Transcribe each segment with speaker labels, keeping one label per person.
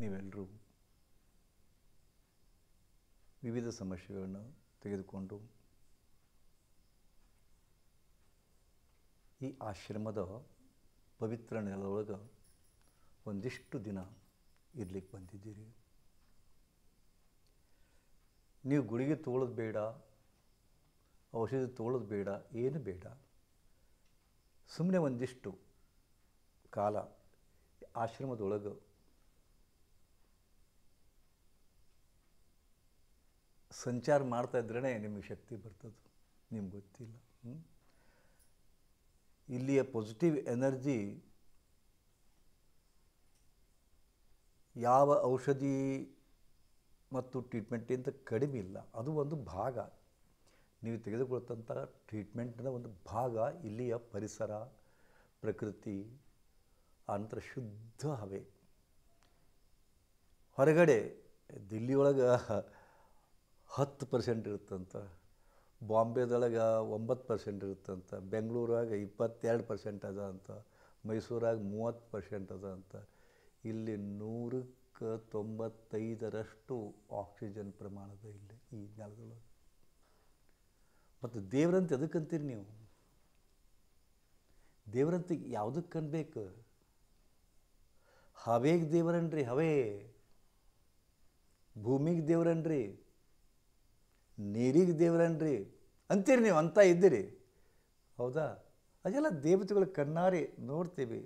Speaker 1: ನೀವೆಲ್ಲರೂ ವಿವಿಧ ಸಮಸ್ಯೆಗಳನ್ನು ತೆಗೆದುಕೊಂಡು ಈ ಆಶ್ರಮದ ಪವಿತ್ರ ನೆಲದೊಳಗೆ ಒಂದಿಷ್ಟು ದಿನ ಇರಲಿಕ್ಕೆ ಬಂದಿದ್ದೀರಿ ನೀವು ಗುಡಿಗೆ ತೋಳೋದು ಬೇಡ ಔಷಧಿ ತೋಳೋದು ಬೇಡ ಏನು ಬೇಡ ಸುಮ್ಮನೆ ಒಂದಿಷ್ಟು ಕಾಲ ಆಶ್ರಮದೊಳಗೆ ಸಂಚಾರ ಮಾಡ್ತಾ ಇದ್ರೇ ನಿಮಗೆ ಶಕ್ತಿ ಬರ್ತದೆ ನಿಮ್ಗೆ ಗೊತ್ತಿಲ್ಲ ಇಲ್ಲಿಯ ಪಾಸಿಟಿವ್ ಎನರ್ಜಿ ಯಾವ ಔಷಧಿ ಮತ್ತು ಟ್ರೀಟ್ಮೆಂಟಿಂದ ಕಡಿಮೆ ಇಲ್ಲ ಅದು ಒಂದು ಭಾಗ ನೀವು ತೆಗೆದುಕೊಳ್ತಂಥ ಟ್ರೀಟ್ಮೆಂಟ್ನ ಒಂದು ಭಾಗ ಇಲ್ಲಿಯ ಪರಿಸರ ಪ್ರಕೃತಿ ಆನಂತರ ಶುದ್ಧ ಹವೆ ಹೊರಗಡೆ ದಿಲ್ಲಿಯೊಳಗೆ ಹತ್ತು ಪರ್ಸೆಂಟ್ ಇರುತ್ತಂತ ಬಾಂಬೆದೊಳಗೆ ಒಂಬತ್ತು ಪರ್ಸೆಂಟ್ ಇರುತ್ತಂತ ಬೆಂಗಳೂರಾಗ ಇಪ್ಪತ್ತೆರಡು ಪರ್ಸೆಂಟ್ ಅದ ಅಂತ ಮೈಸೂರಾಗ ಮೂವತ್ತು ಪರ್ಸೆಂಟ್ ಅದ ಅಂತ ಇಲ್ಲಿ ನೂರಕ್ಕೆ ತೊಂಬತ್ತೈದರಷ್ಟು ಆಕ್ಸಿಜನ್ ಪ್ರಮಾಣದ ಇಲ್ಲಿ ಈ ನೆಲದೊಳಗೆ ಮತ್ತು ದೇವ್ರಂತ ಎದಕ್ಕಂತೀರಿ ನೀವು ದೇವ್ರಂತ ಯಾವುದಕ್ಕೆ ಕನ್ಬೇಕು ಹವೇಗೆ ದೇವರನ್ರಿ ಹವೇ ಭೂಮಿಗೆ ದೇವರನ್ರಿ ನೀರಿಗೆ ದೇವರನ್ರಿ ಅಂತೀರಿ ನೀವು ಅಂತ ಇದ್ದೀರಿ ಹೌದಾ ಅದೆಲ್ಲ ದೇವತೆಗಳು ಕಣ್ಣಾರಿ ನೋಡ್ತೀವಿ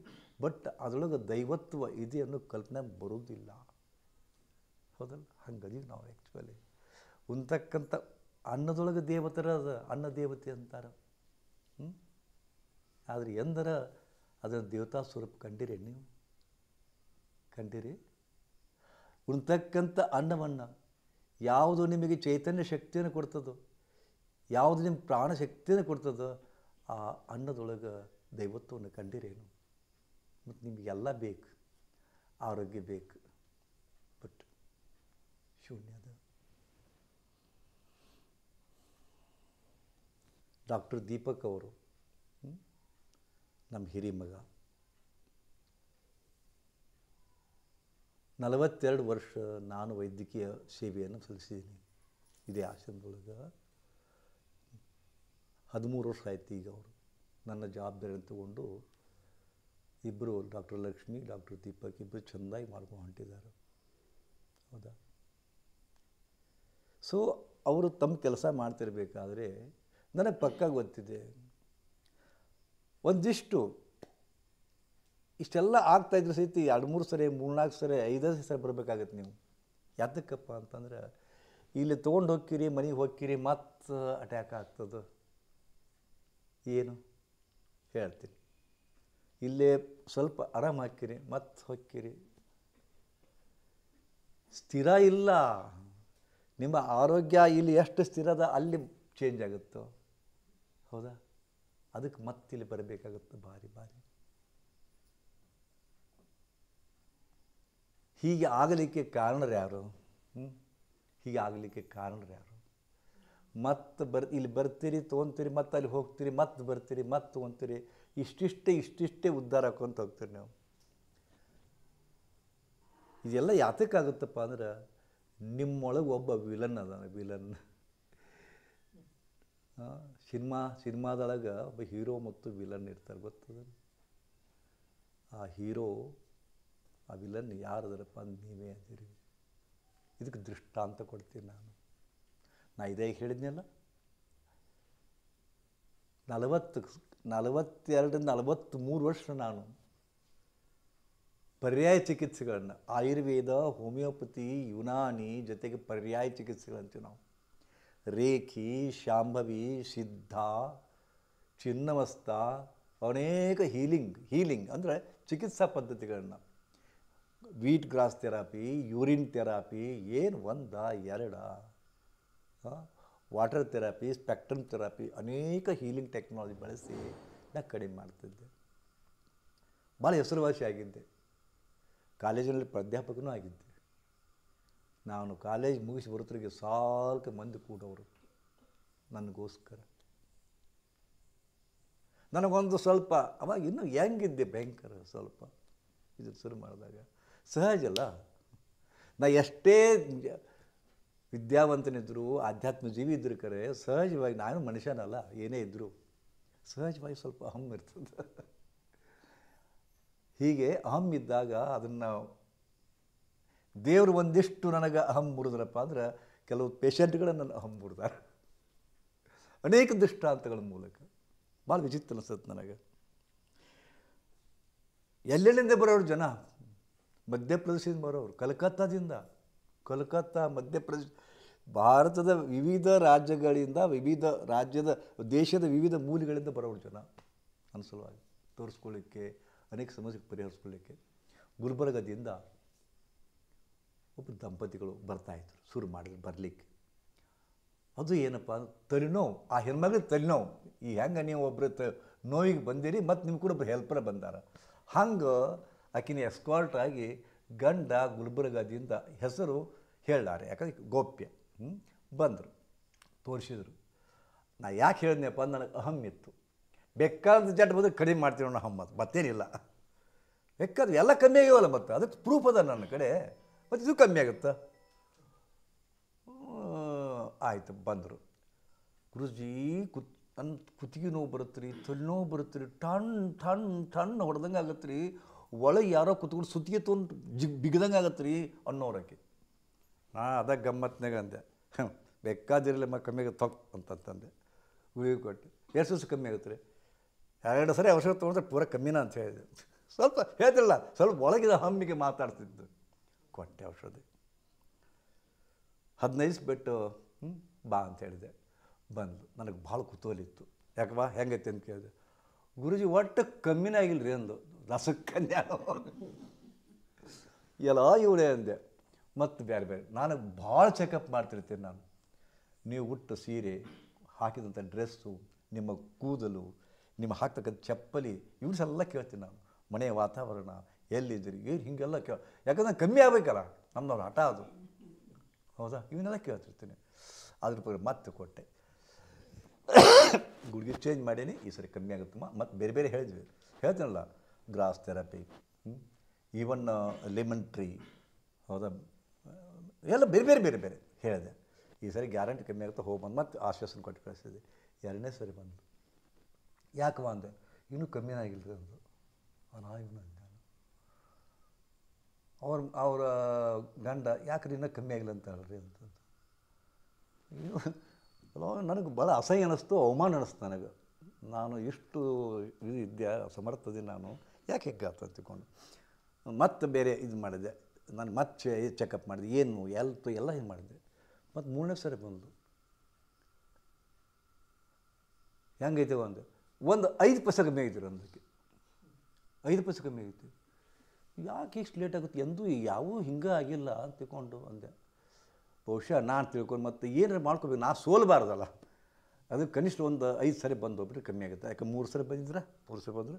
Speaker 1: ಬಟ್ ಅದರೊಳಗೆ ದೈವತ್ವ ಇದೆ ಅನ್ನೋ ಕಲ್ಪನೆ ಬರೋದಿಲ್ಲ ಹೌದಲ್ಲ ಹಂಗದೀವಿ ನಾವು ಆ್ಯಕ್ಚುಲಿ ಉಂತಕ್ಕಂಥ ಅನ್ನದೊಳಗೆ ದೇವತರ ಅನ್ನ ದೇವತೆ ಅಂತಾರೆ ಆದರೆ ಎಂದರ ಅದರ ದೇವತಾ ಸ್ವರೂಪ ಕಂಡಿರಿ ನೀವು ಕಂಡಿರಿ ಉಣ್ತಕ್ಕಂಥ ಅನ್ನವನ್ನು ಯಾವುದು ನಿಮಗೆ ಚೈತನ್ಯ ಶಕ್ತಿಯನ್ನು ಕೊಡ್ತದೋ ಯಾವುದು ನಿಮ್ಮ ಪ್ರಾಣ ಶಕ್ತಿಯನ್ನು ಕೊಡ್ತದೋ ಆ ಅನ್ನದೊಳಗೆ ದೈವತ್ವವನ್ನು ಕಂಡಿರೇನು ಮತ್ತು ನಿಮಗೆಲ್ಲ ಬೇಕು ಆರೋಗ್ಯ ಬೇಕು ಬಟ್ ಶೂನ್ಯದ ಡಾಕ್ಟರ್ ದೀಪಕ್ ಅವರು ನಮ್ಮ ಹಿರಿಯ ಮಗ ನಲವತ್ತೆರಡು ವರ್ಷ ನಾನು ವೈದ್ಯಕೀಯ ಸೇವೆಯನ್ನು ಸಲ್ಲಿಸಿದ್ದೀನಿ ಇದೇ ಆಶ್ರಮದೊಳಗೆ ಹದಿಮೂರು ವರ್ಷ ಆಯಿತು ಈಗ ಅವರು ನನ್ನ ಜವಾಬ್ದಾರಿಯನ್ನು ತಗೊಂಡು ಇಬ್ಬರು ಡಾಕ್ಟರ್ ಲಕ್ಷ್ಮಿ ಡಾಕ್ಟರ್ ದೀಪಕ್ ಇಬ್ಬರು ಚೆಂದಾಗಿ ಮಾಡ್ಕೊಂಡು ಹೊಂಟಿದ್ದಾರೆ ಹೌದಾ ಸೊ ಅವರು ತಮ್ಮ ಕೆಲಸ ಮಾಡ್ತಿರಬೇಕಾದ್ರೆ ನನಗೆ ಪಕ್ಕ ಗೊತ್ತಿದೆ ಒಂದಿಷ್ಟು ಇಷ್ಟೆಲ್ಲ ಇದ್ರೆ ಸಹಿತ ಎರಡು ಮೂರು ಸರಿ ನಾಲ್ಕು ಸರಿ ಐದೈದು ಸರಿ ಬರಬೇಕಾಗತ್ತೆ ನೀವು ಯಾತಕ್ಕಪ್ಪ ಅಂತಂದ್ರೆ ಇಲ್ಲಿ ತೊಗೊಂಡು ಹೋಗ್ಕಿರಿ ಮನೆಗೆ ಹೋಗ್ಕಿರಿ ಮತ್ತೆ ಅಟ್ಯಾಕ್ ಆಗ್ತದೆ ಏನು ಹೇಳ್ತೀನಿ ಇಲ್ಲೇ ಸ್ವಲ್ಪ ಆರಾಮ ಹಾಕಿರಿ ಮತ್ತೆ ಹೋಗ್ಕಿರಿ ಸ್ಥಿರ ಇಲ್ಲ ನಿಮ್ಮ ಆರೋಗ್ಯ ಇಲ್ಲಿ ಎಷ್ಟು ಸ್ಥಿರದ ಅಲ್ಲಿ ಚೇಂಜ್ ಆಗುತ್ತೋ ಹೌದಾ ಅದಕ್ಕೆ ಮತ್ತಿಲ್ಲಿ ಬರಬೇಕಾಗುತ್ತೆ ಭಾರಿ ಭಾರಿ ಹೀಗೆ ಆಗಲಿಕ್ಕೆ ಯಾರು ಹೀಗೆ ಆಗಲಿಕ್ಕೆ ಯಾರು ಮತ್ತೆ ಬರ್ ಇಲ್ಲಿ ಬರ್ತೀರಿ ತೊಗೊತೀರಿ ಮತ್ತು ಅಲ್ಲಿ ಹೋಗ್ತೀರಿ ಮತ್ತೆ ಬರ್ತೀರಿ ಮತ್ತೆ ತೊಗೊತೀರಿ ಇಷ್ಟಿಷ್ಟೇ ಇಷ್ಟಿಷ್ಟೇ ಉದ್ಧಾರ ಹಾಕೊಂತ ಹೋಗ್ತೀರಿ ನೀವು ಇದೆಲ್ಲ ಯಾತಕ್ಕಾಗುತ್ತಪ್ಪ ಅಂದ್ರೆ ನಿಮ್ಮೊಳಗೆ ಒಬ್ಬ ವಿಲನ್ ಅದಾನೆ ವಿಲನ್ ಸಿನಿಮಾ ಸಿನಿಮಾದೊಳಗೆ ಒಬ್ಬ ಹೀರೋ ಮತ್ತು ವಿಲನ್ ಇರ್ತಾರೆ ಗೊತ್ತದ ಆ ಹೀರೋ ಆ ವಿಲನ್ ಅದರಪ್ಪ ನೀವು ನೀವೇ ಅಂದಿರಿ ಇದಕ್ಕೆ ದೃಷ್ಟಾಂತ ಕೊಡ್ತೀನಿ ನಾನು ನಾ ಇದೇ ಹೇಳಿದ್ನಲ್ಲ ನಲವತ್ತು ನಲವತ್ತೆರಡರಿಂದ ನಲವತ್ತು ಮೂರು ವರ್ಷ ನಾನು ಪರ್ಯಾಯ ಚಿಕಿತ್ಸೆಗಳನ್ನು ಆಯುರ್ವೇದ ಹೋಮಿಯೋಪತಿ ಯುನಾನಿ ಜೊತೆಗೆ ಪರ್ಯಾಯ ಚಿಕಿತ್ಸೆಗಳಂತೀವಿ ನಾವು ರೇಖಿ ಶಾಂಭವಿ ಸಿದ್ಧ ಚಿನ್ನವಸ್ತ ಅನೇಕ ಹೀಲಿಂಗ್ ಹೀಲಿಂಗ್ ಅಂದರೆ ಚಿಕಿತ್ಸಾ ಪದ್ಧತಿಗಳನ್ನು wheat grass therapy urine therapy ಏನು ಒಂದ ಎರಡ ವಾಟರ್ ಥೆರಪಿ ಸ್ಪೆಕ್ಟ್ರಮ್ ಥೆರಪಿ ಅನೇಕ ಹೀಲಿಂಗ್ ಟೆಕ್ನಾಲಜಿ ಬಳಸಿ ನಾ ಕಡಿಮೆ ಮಾಡ್ತಿದ್ದೆ ಭಾಳ ಹೆಸರುವಾಸಿ ಆಗಿದ್ದೆ ಕಾಲೇಜಿನಲ್ಲಿ ಪ್ರಾಧ್ಯಾಪಕನೂ ಆಗಿದ್ದೆ ನಾನು ಕಾಲೇಜ್ ಮುಗಿಸಿ ಬರೋತ್ರಿಗೆ ಸಾಲ್ಕು ಮಂದಿ ಕೂಡವರು ನನಗೋಸ್ಕರ ನನಗೊಂದು ಸ್ವಲ್ಪ ಅವಾಗ ಇನ್ನೂ ಹೆಂಗಿದ್ದೆ ಭಯಂಕರ ಸ್ವಲ್ಪ ಇದು ಶುರು ಮಾಡಿದಾಗ ಸಹಜ ಅಲ್ಲ ನಾ ಎಷ್ಟೇ ವಿದ್ಯಾವಂತನಿದ್ದರೂ ಆಧ್ಯಾತ್ಮ ಜೀವಿ ಇದ್ದರು ಕರೆ ಸಹಜವಾಗಿ ನಾನು ಮನುಷ್ಯನಲ್ಲ ಏನೇ ಇದ್ದರೂ ಸಹಜವಾಗಿ ಸ್ವಲ್ಪ ಅಹಂ ಇರ್ತದೆ ಹೀಗೆ ಅಹಂ ಇದ್ದಾಗ ಅದನ್ನು ದೇವರು ಒಂದಿಷ್ಟು ನನಗೆ ಅಹಂ ಮುರಿದ್ರಪ್ಪ ಅಂದ್ರೆ ಕೆಲವು ಪೇಷಂಟ್ಗಳನ್ನು ನನ್ನ ಅಹಂ ಮುರಿದಾರೆ ಅನೇಕ ದೃಷ್ಟಾಂತಗಳ ಮೂಲಕ ಭಾಳ ವಿಚಿತ್ರ ಅನಿಸುತ್ತೆ ನನಗೆ ಎಲ್ಲೆಲ್ಲಿಂದ ಬರೋರು ಜನ ಮಧ್ಯಪ್ರದೇಶದಿಂದ ಬರೋರು ಕಲ್ಕತ್ತಾದಿಂದ ಕಲ್ಕತ್ತಾ ಮಧ್ಯಪ್ರದೇಶ ಭಾರತದ ವಿವಿಧ ರಾಜ್ಯಗಳಿಂದ ವಿವಿಧ ರಾಜ್ಯದ ದೇಶದ ವಿವಿಧ ಮೂಲೆಗಳಿಂದ ಬರೋರು ಜನ ಅನುಸಲವಾಗಿ ತೋರಿಸ್ಕೊಳ್ಳಿಕ್ಕೆ ಅನೇಕ ಸಮಸ್ಯೆಗೆ ಪರಿಹರಿಸ್ಕೊಳ್ಳಿಕ್ಕೆ ಗುಲ್ಬರ್ಗದಿಂದ ಒಬ್ಬ ದಂಪತಿಗಳು ಬರ್ತಾಯಿದ್ರು ಶುರು ಮಾಡಿದ್ರು ಬರಲಿಕ್ಕೆ ಅದು ಏನಪ್ಪ ತಲೆನೋವು ಆ ಹೆಣ್ಮಗಳು ತಲೆನೋವು ಈ ಹೆಂಗೆ ನೀವು ಒಬ್ಬರು ತ ನೋವಿಗೆ ಬಂದಿರಿ ಮತ್ತು ನಿಮ್ಗೆ ಕೂಡ ಒಬ್ಬರು ಹೆಲ್ಪರ್ ಬಂದಾರ ಹಂಗೆ ಆಕಿನ ಎಸ್ಕಾಲ್ಟ್ ಆಗಿ ಗಂಡ ಗುಲ್ಬರ್ಗಾದಿಂದ ಹೆಸರು ಹೇಳಾರೆ ಯಾಕಂದ್ರೆ ಗೋಪ್ಯ ಬಂದರು ತೋರಿಸಿದರು ನಾ ಯಾಕೆ ಹೇಳಿದ್ನಪ್ಪ ನನಗೆ ಅಹಂ ಇತ್ತು ಬೇಕಾದ ಜಡ್ ಬದಲು ಕಡಿಮೆ ಮಾಡ್ತೀವಿ ಅನ್ನೋ ಹಮ್ಮತ್ತು ಮತ್ತೇನಿಲ್ಲ ಬೇಕಾದ್ರೆ ಎಲ್ಲ ಕಮ್ಮಿ ಆಗ್ಯವಲ್ಲ ಮತ್ತು ಅದಕ್ಕೆ ಪ್ರೂಫ್ ಅದ ನನ್ನ ಕಡೆ ಮತ್ತು ಇದು ಕಮ್ಮಿ ಆಗುತ್ತಾ ಆಯಿತು ಬಂದರು ಗುರುಜಿ ಕುತ್ ಅಂತ ಕುತ್ತಿಗೆ ನೋವು ಬರುತ್ತೆ ರೀ ತಲೆನೋವು ಬರುತ್ತೆ ರೀ ಟಣ್ ಟಣ್ ಟಣ್ ಹೊಡೆದಂಗೆ ಆಗುತ್ತೆ ರೀ ಒಳಗೆ ಯಾರೋ ಕುತ್ಕೊಂಡು ಸುತ್ತಿಗೆ ತೊಗೊಂಡು ಜಿಗ್ ಬಿಗ್ದಂಗೆ ಆಗತ್ತೆ ರೀ ಅನ್ನೋರಕ್ಕೆ ನಾ ಅದ ಗಮ್ಮತ್ನಾಗ ಅಂದೆ ಬೇಕಾದಿರಲಿಮ್ಮ ಕಮ್ಮಿ ಆಗುತ್ತೆ ತೊಕ್ ಅಂತಂತಂದೆ ಉಳಿವು ಕೊಟ್ಟು ಎಷ್ಟು ದಿವಸ ಕಮ್ಮಿ ಆಗುತ್ತೆ ರೀ ಎರಡು ಸರಿ ಅವಶ್ಯಕ ತೊಗೊಂಡ್ರೆ ಪೂರ ಕಮ್ಮಿನ ಅಂತ ಹೇಳಿದೆ ಸ್ವಲ್ಪ ಹೇಳ್ತಿರಲ್ಲ ಸ್ವಲ್ಪ ಒಳಗಿದ ಹಮ್ಮಿಗೆ ಮಾತಾಡ್ತಿದ್ದು ಕೊಟ್ಟೆ ಔಷಧಿ ಹದಿನೈದು ಬಿಟ್ಟು ಹ್ಞೂ ಬಾ ಅಂತ ಹೇಳಿದೆ ಬಂದು ನನಗೆ ಭಾಳ ಯಾಕೆ ಬಾ ಹೆಂಗೈತೆ ಅಂತ ಕೇಳಿದೆ ಗುರುಜಿ ಒಟ್ಟು ಕಮ್ಮಿನೇ ಆಗಿಲ್ಲ ರೀ ಅಂದು ರಸಕ್ಕನ್ಯ ಎಲ್ಲ ಇವರೇ ಅಂದೆ ಮತ್ತು ಬೇರೆ ಬೇರೆ ನಾನು ಭಾಳ ಚೆಕಪ್ ಮಾಡ್ತಿರ್ತೀನಿ ನಾನು ನೀವು ಹುಟ್ಟು ಸೀರೆ ಹಾಕಿದಂಥ ಡ್ರೆಸ್ಸು ನಿಮ್ಮ ಕೂದಲು ನಿಮ್ಮ ಹಾಕ್ತಕ್ಕಂಥ ಚಪ್ಪಲಿ ಇವ್ಸೆಲ್ಲ ಕೇಳ್ತೀನಿ ನಾನು ಮನೆಯ ವಾತಾವರಣ ಎಲ್ಲಿದ್ದೀರಿ ಏನು ಹೀಗೆಲ್ಲ ಕೇಳ ಯಾಕಂದ್ರೆ ಕಮ್ಮಿ ಆಗಬೇಕಲ್ಲ ನಮ್ಮದವ್ರ ಹಠ ಅದು ಹೌದಾ ಇವನ್ನೆಲ್ಲ ಕೇಳ್ತಿರ್ತೀನಿ ಅದ್ರ ಬಗ್ಗೆ ಮತ್ತೆ ಕೊಟ್ಟೆ ಗುಡ್ಗೆ ಚೇಂಜ್ ಮಾಡೀನಿ ಈ ಸರಿ ಕಮ್ಮಿ ಆಗುತ್ತಮ್ಮ ಮತ್ತು ಬೇರೆ ಬೇರೆ ಹೇಳಿದ್ವಿ ಹೇಳ್ತೀನಲ್ಲ grass therapy even lemon tree ಹೌದಾ ಎಲ್ಲ ಬೇರೆ ಬೇರೆ ಬೇರೆ ಬೇರೆ ಹೇಳಿದೆ ಈ ಸರಿ ಗ್ಯಾರಂಟಿ ಕಮ್ಮಿ ಆಗುತ್ತೆ ಹೋಗಿ ಬಂದು ಮತ್ತೆ ಆಶ್ವಾಸನ ಕೊಟ್ಟು ಕಳಿಸಿದೆ ಎರಡನೇ ಸರಿ ಬಂದು ಯಾಕೆ ಅಂದೆ ಇನ್ನೂ ಕಮ್ಮಿ ಆಗಿಲ್ಲ ಅಂತ ಅವನು ಅವ್ರ ಅವರ ಗಂಡ ರೀ ಇನ್ನೂ ಕಮ್ಮಿ ಆಗಿಲ್ಲ ಅಂತ ಹೇಳ್ರಿ ಅಂತಂದು ನನಗೆ ಭಾಳ ಅಸಹ್ಯ ಅನ್ನಿಸ್ತು ಅವಮಾನ ಅನ್ನಿಸ್ತು ನನಗೆ ನಾನು ಇಷ್ಟು ಇದು ಇದ್ದೆ ಸಮರ್ಥದೆ ನಾನು ಯಾಕೆ ಅಂತ ತಿಳ್ಕೊಂಡು ಮತ್ತು ಬೇರೆ ಇದು ಮಾಡಿದೆ ನಾನು ಮತ್ತೆ ಚೆಕಪ್ ಮಾಡಿದೆ ಏನು ಎಲ್ತು ಎಲ್ಲ ಇದು ಮಾಡಿದೆ ಮತ್ತು ಮೂರನೇ ಸರಿ ಬಂದು ಹೆಂಗೈತೆ ಒಂದು ಒಂದು ಐದು ಪೈಸೆ ಕಮ್ಮಿ ಆಗಿದ್ರು ಅಂದಕ್ಕೆ ಐದು ಪೈಸೆ ಕಮ್ಮಿ ಆಗೈತಿ ಯಾಕೆ ಇಷ್ಟು ಲೇಟ್ ಆಗುತ್ತೆ ಎಂದೂ ಯಾವೂ ಹಿಂಗೆ ಆಗಿಲ್ಲ ಅಂತ ತಿಳ್ಕೊಂಡು ಅಂದೆ ಬಹುಶಃ ನಾನು ತಿಳ್ಕೊಂಡು ಮತ್ತು ಏನಾರು ಮಾಡ್ಕೋಬೇಕು ನಾ ಸೋಲಬಾರ್ದಲ್ಲ ಅದು ಕನಿಷ್ಠ ಒಂದು ಐದು ಸರಿ ಬಂದು ಹೋಗ್ಬಿಟ್ರೆ ಕಮ್ಮಿ ಆಗುತ್ತೆ ಯಾಕೆ ಮೂರು ಸರಿ ಬಂದಿದ್ರೆ ಮೂರು ಸರಿ ಬಂದರೆ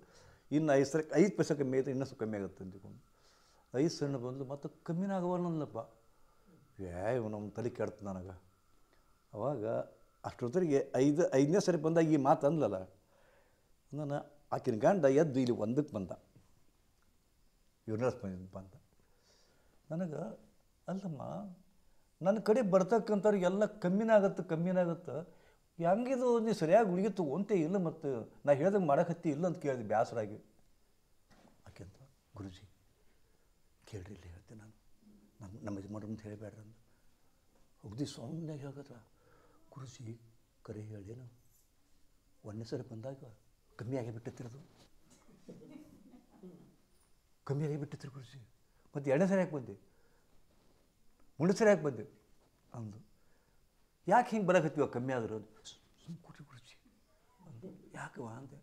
Speaker 1: ಇನ್ನು ಐದು ಸರಿ ಐದು ಪೈಸೆ ಕಮ್ಮಿ ಆಯಿತು ಇನ್ನೂ ಕಮ್ಮಿ ಆಗುತ್ತೆ ಅಂದ್ಕೊಂಡು ಐದು ಸಣ್ಣ ಬಂದು ಮತ್ತು ಕಮ್ಮಿನ ಆಗವಲ್ಲಪ್ಪ ಏ ನಮ್ಮ ತಲೆ ಕೆಡ್ತು ನನಗೆ ಅವಾಗ ಅಷ್ಟೊತ್ತರಿಗೆ ಐದು ಐದನೇ ಸರಿ ಬಂದಾಗ ಈ ಮಾತು ಅಂದ್ಲಲ್ಲ ನಾನು ಆಕಿನ ಗಂಡ ಎದ್ದು ಇಲ್ಲಿ ಒಂದಕ್ಕೆ ಬಂದ ಇವ್ರನ್ನ ಬಂದಿದ್ದಪ್ಪ ಅಂತ ನನಗೆ ಅಲ್ಲಮ್ಮ ನನ್ನ ಕಡೆ ಬರ್ತಕ್ಕಂಥವ್ರಿಗೆಲ್ಲ ಕಮ್ಮಿನಾಗತ್ತೆ ಕಮ್ಮಿನಾಗತ್ತೆ ಹೆಂಗಿದು ನೀ ಸರಿಯಾಗಿ ಗುಳಿಗೆ ತೊಗೊಂತೆ ಇಲ್ಲ ಮತ್ತು ನಾ ಹೇಳ್ದಂಗೆ ಮಾಡಕತ್ತಿ ಇಲ್ಲ ಅಂತ ಕೇಳಿದೆ ಬ್ಯಾಸರಾಗಿ ಆಕೆಂತ ಗುರುಜಿ ಕೇಳ್ರಿ ಇಲ್ಲಿ ಹೇಳ್ತೀನಿ ನಾನು ನಮ್ಮ ನಮ್ಮ ಯಜಮಾನ್ರು ಅಂತ ಹೇಳಬೇಡ್ರಿ ಅಂದ ಒಗ್ದಿ ಸೌಮ್ಯ ಹೇಳಿದ್ರೆ ಗುರುಜಿ ಕರೆ ಹೇಳೇನು ಒಂದನೇ ಸರಿ ಬಂದಾಗ ಕಮ್ಮಿ ಅದು ಕಮ್ಮಿ ಆಗಿಬಿಟ್ಟಿತ್ತು ಗುರುಜಿ ಮತ್ತು ಎರಡನೇ ಸರಿ ಯಾಕೆ ಬಂದೆ ಮುಂಡೆ ಸರಿ ಯಾಕೆ ಬಂದೆ ಅಂದು ಯಾಕೆ ಹಿಂಗೆ ಬರಕತ್ತೀವ ಕಮ್ಮಿ ಆದ್ರೆ ಸುಮ್ಮನೆ ಗುರುಜಿ ಯಾಕವ ಅಂದೆ